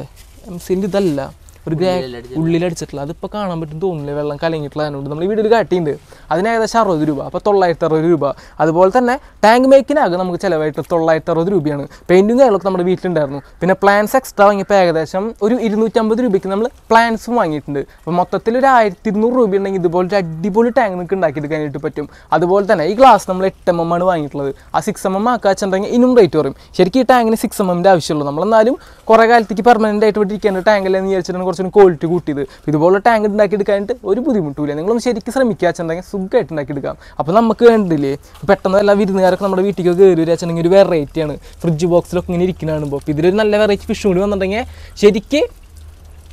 എം ഇതല്ല ഒരു ഉള്ളിൽ ഉള്ളിലടിച്ചിട്ടുള്ള അതിപ്പോൾ കാണാൻ പറ്റും തോന്നുന്നില്ല വെള്ളം കലങ്ങിയിട്ടുള്ളതിനുണ്ട് നമ്മൾ ഈ വീട്ടിൽ കാട്ടിയുണ്ട് അതിന് ഏകദേശം അറുപത് രൂപ അപ്പോൾ തൊള്ളായിരത്തി അറുപത് രൂപ അതുപോലെ തന്നെ ടാങ്ക് മേക്കിനാകും നമുക്ക് ചിലവായിട്ട് തൊള്ളായിരത്തി അറുപത് രൂപയാണ് പെയിൻറ്റിങ് കാര്യങ്ങളൊക്കെ നമ്മുടെ വീട്ടിലുണ്ടായിരുന്നു പിന്നെ പ്ലാൻസ് എക്സ്ട്രാ വാങ്ങിയപ്പോൾ ഏകദേശം ഒരു ഇരുന്നൂറ്റമ്പത് രൂപയ്ക്ക് നമ്മൾ പ്ലാൻസും വാങ്ങിയിട്ടുണ്ട് അപ്പോൾ മൊത്തത്തിൽ ഒരു ആയിരത്തി ഇരുന്നൂറ് രൂപ ഉണ്ടെങ്കിൽ ഇതുപോലെ ഒരു അടിപൊളി ടാങ്ക് നിങ്ങൾക്ക് ഉണ്ടാക്കിയെടുക്കാനായിട്ട് പറ്റും അതുപോലെ തന്നെ ഈ ഗ്ലാസ് നമ്മൾ എട്ട് എം എം ആണ് വാങ്ങിയിട്ടുള്ളത് ആ സിക്സ് എം എം ആക്കാച്ചുണ്ടെങ്കിൽ ഇനും റേറ്റ് കുറയും ശരിക്കും ഈ ടാങ്കിന് സിക്സ് എം എമ്മിൻ്റെ ആവശ്യമുള്ളൂ നമ്മളെന്നാലും കുറേ കാലത്തേക്ക് പെർമനൻ്റ് ആയിട്ട് വിട്ടിരിക്കേണ്ട ടാങ്കിലെന്ന് വിചാരിച്ചിട്ടാണ് കുറച്ചും ക്വാളിറ്റി കൂട്ടിയത് ഇതുപോലുള്ള ടാങ്ക് ഉണ്ടാക്കിയെടുക്കാനായിട്ട് ഒരു ബുദ്ധിമുട്ടില്ല നിങ്ങളൊന്ന് ശരിക്കും ശ്രമിക്കുക വെച്ചിട്ടുണ്ടെങ്കിൽ സുഖമായിട്ട് ഉണ്ടാക്കിയെടുക്കാം അപ്പോൾ നമുക്ക് വേണ്ടില്ലേ പെട്ടെന്ന് എല്ലാ വിരുന്നുകാരൊക്കെ നമ്മുടെ വീട്ടിലേക്ക് കയറി വെച്ചിട്ടുണ്ടെങ്കിൽ ഒരു വെറൈറ്റിയാണ് ഫ്രിഡ്ജ് ബോക്സിലൊക്കെ ഇങ്ങനെ ഇരിക്കുന്നതാണ് ഇപ്പോൾ ഇതിലൊരു നല്ല വെറൈറ്റി ഫിഷ് കൂടി വന്നിട്ടുണ്ടെങ്കിൽ ശരിക്കും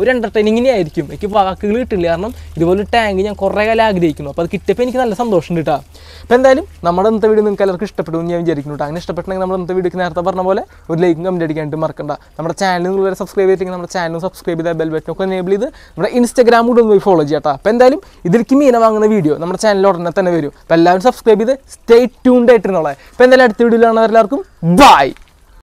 ഒരു എൻ്റർടൈനിങ്ങിനെ ആയിരിക്കും എനിക്ക് വാക്കുകൾ കിട്ടില്ല കാരണം ഇതുപോലെ ടാങ്ക് ഞാൻ കുറേ കാലം ആഗ്രഹിക്കുന്നു അപ്പോൾ അത് കിട്ടിയപ്പോൾ എനിക്ക് നല്ല സന്തോഷമുണ്ട് കേട്ടോ അപ്പോൾ എന്തായാലും നമ്മുടെ ഇന്നത്തെ വീഡിയോ നിങ്ങൾക്ക് എല്ലാവർക്കും ഇഷ്ടപ്പെടും എന്ന് ഞാൻ വിചാരിക്കുന്നു കേട്ടോ അങ്ങനെ ഇഷ്ടപ്പെട്ടെങ്കിൽ നമ്മുടെ ഇന്നത്തെ വീഡിയോക്ക് നേരത്തെ പറഞ്ഞ പോലെ ഒരു ലൈക്കും കമൻറ്റ് അടിക്കാനായിട്ട് മറക്കണ്ട നമ്മുടെ ചാനൽ നിങ്ങൾ വരെ സബ്സ്ക്രൈബ് ചെയ്തിട്ടുണ്ടെങ്കിൽ നമ്മുടെ ചാനൽ സബ്സ്ക്രൈബ് ചെയ്താൽ ബെൽ ഒക്കെ എനേബിൾ ചെയ്ത് നമ്മുടെ ഇൻസ്റ്റാഗ്രാം കൂടെ ഒന്ന് പോയി ഫോളോ ചെയ്യാം അപ്പോൾ എന്തായാലും ഇതിലേക്ക് മീന വാങ്ങുന്ന വീഡിയോ നമ്മുടെ ചാനലിൽ ഉടനെ തന്നെ വരും അപ്പോൾ എല്ലാവരും സബ്സ്ക്രൈബ് ചെയ്ത് സ്റ്റേ ട്യൂൺഡ് ആയിട്ടുള്ളത് അപ്പോൾ എന്തായാലും അടുത്ത വീഡിയോയിലാണ് എല്ലാവർക്കും ബൈ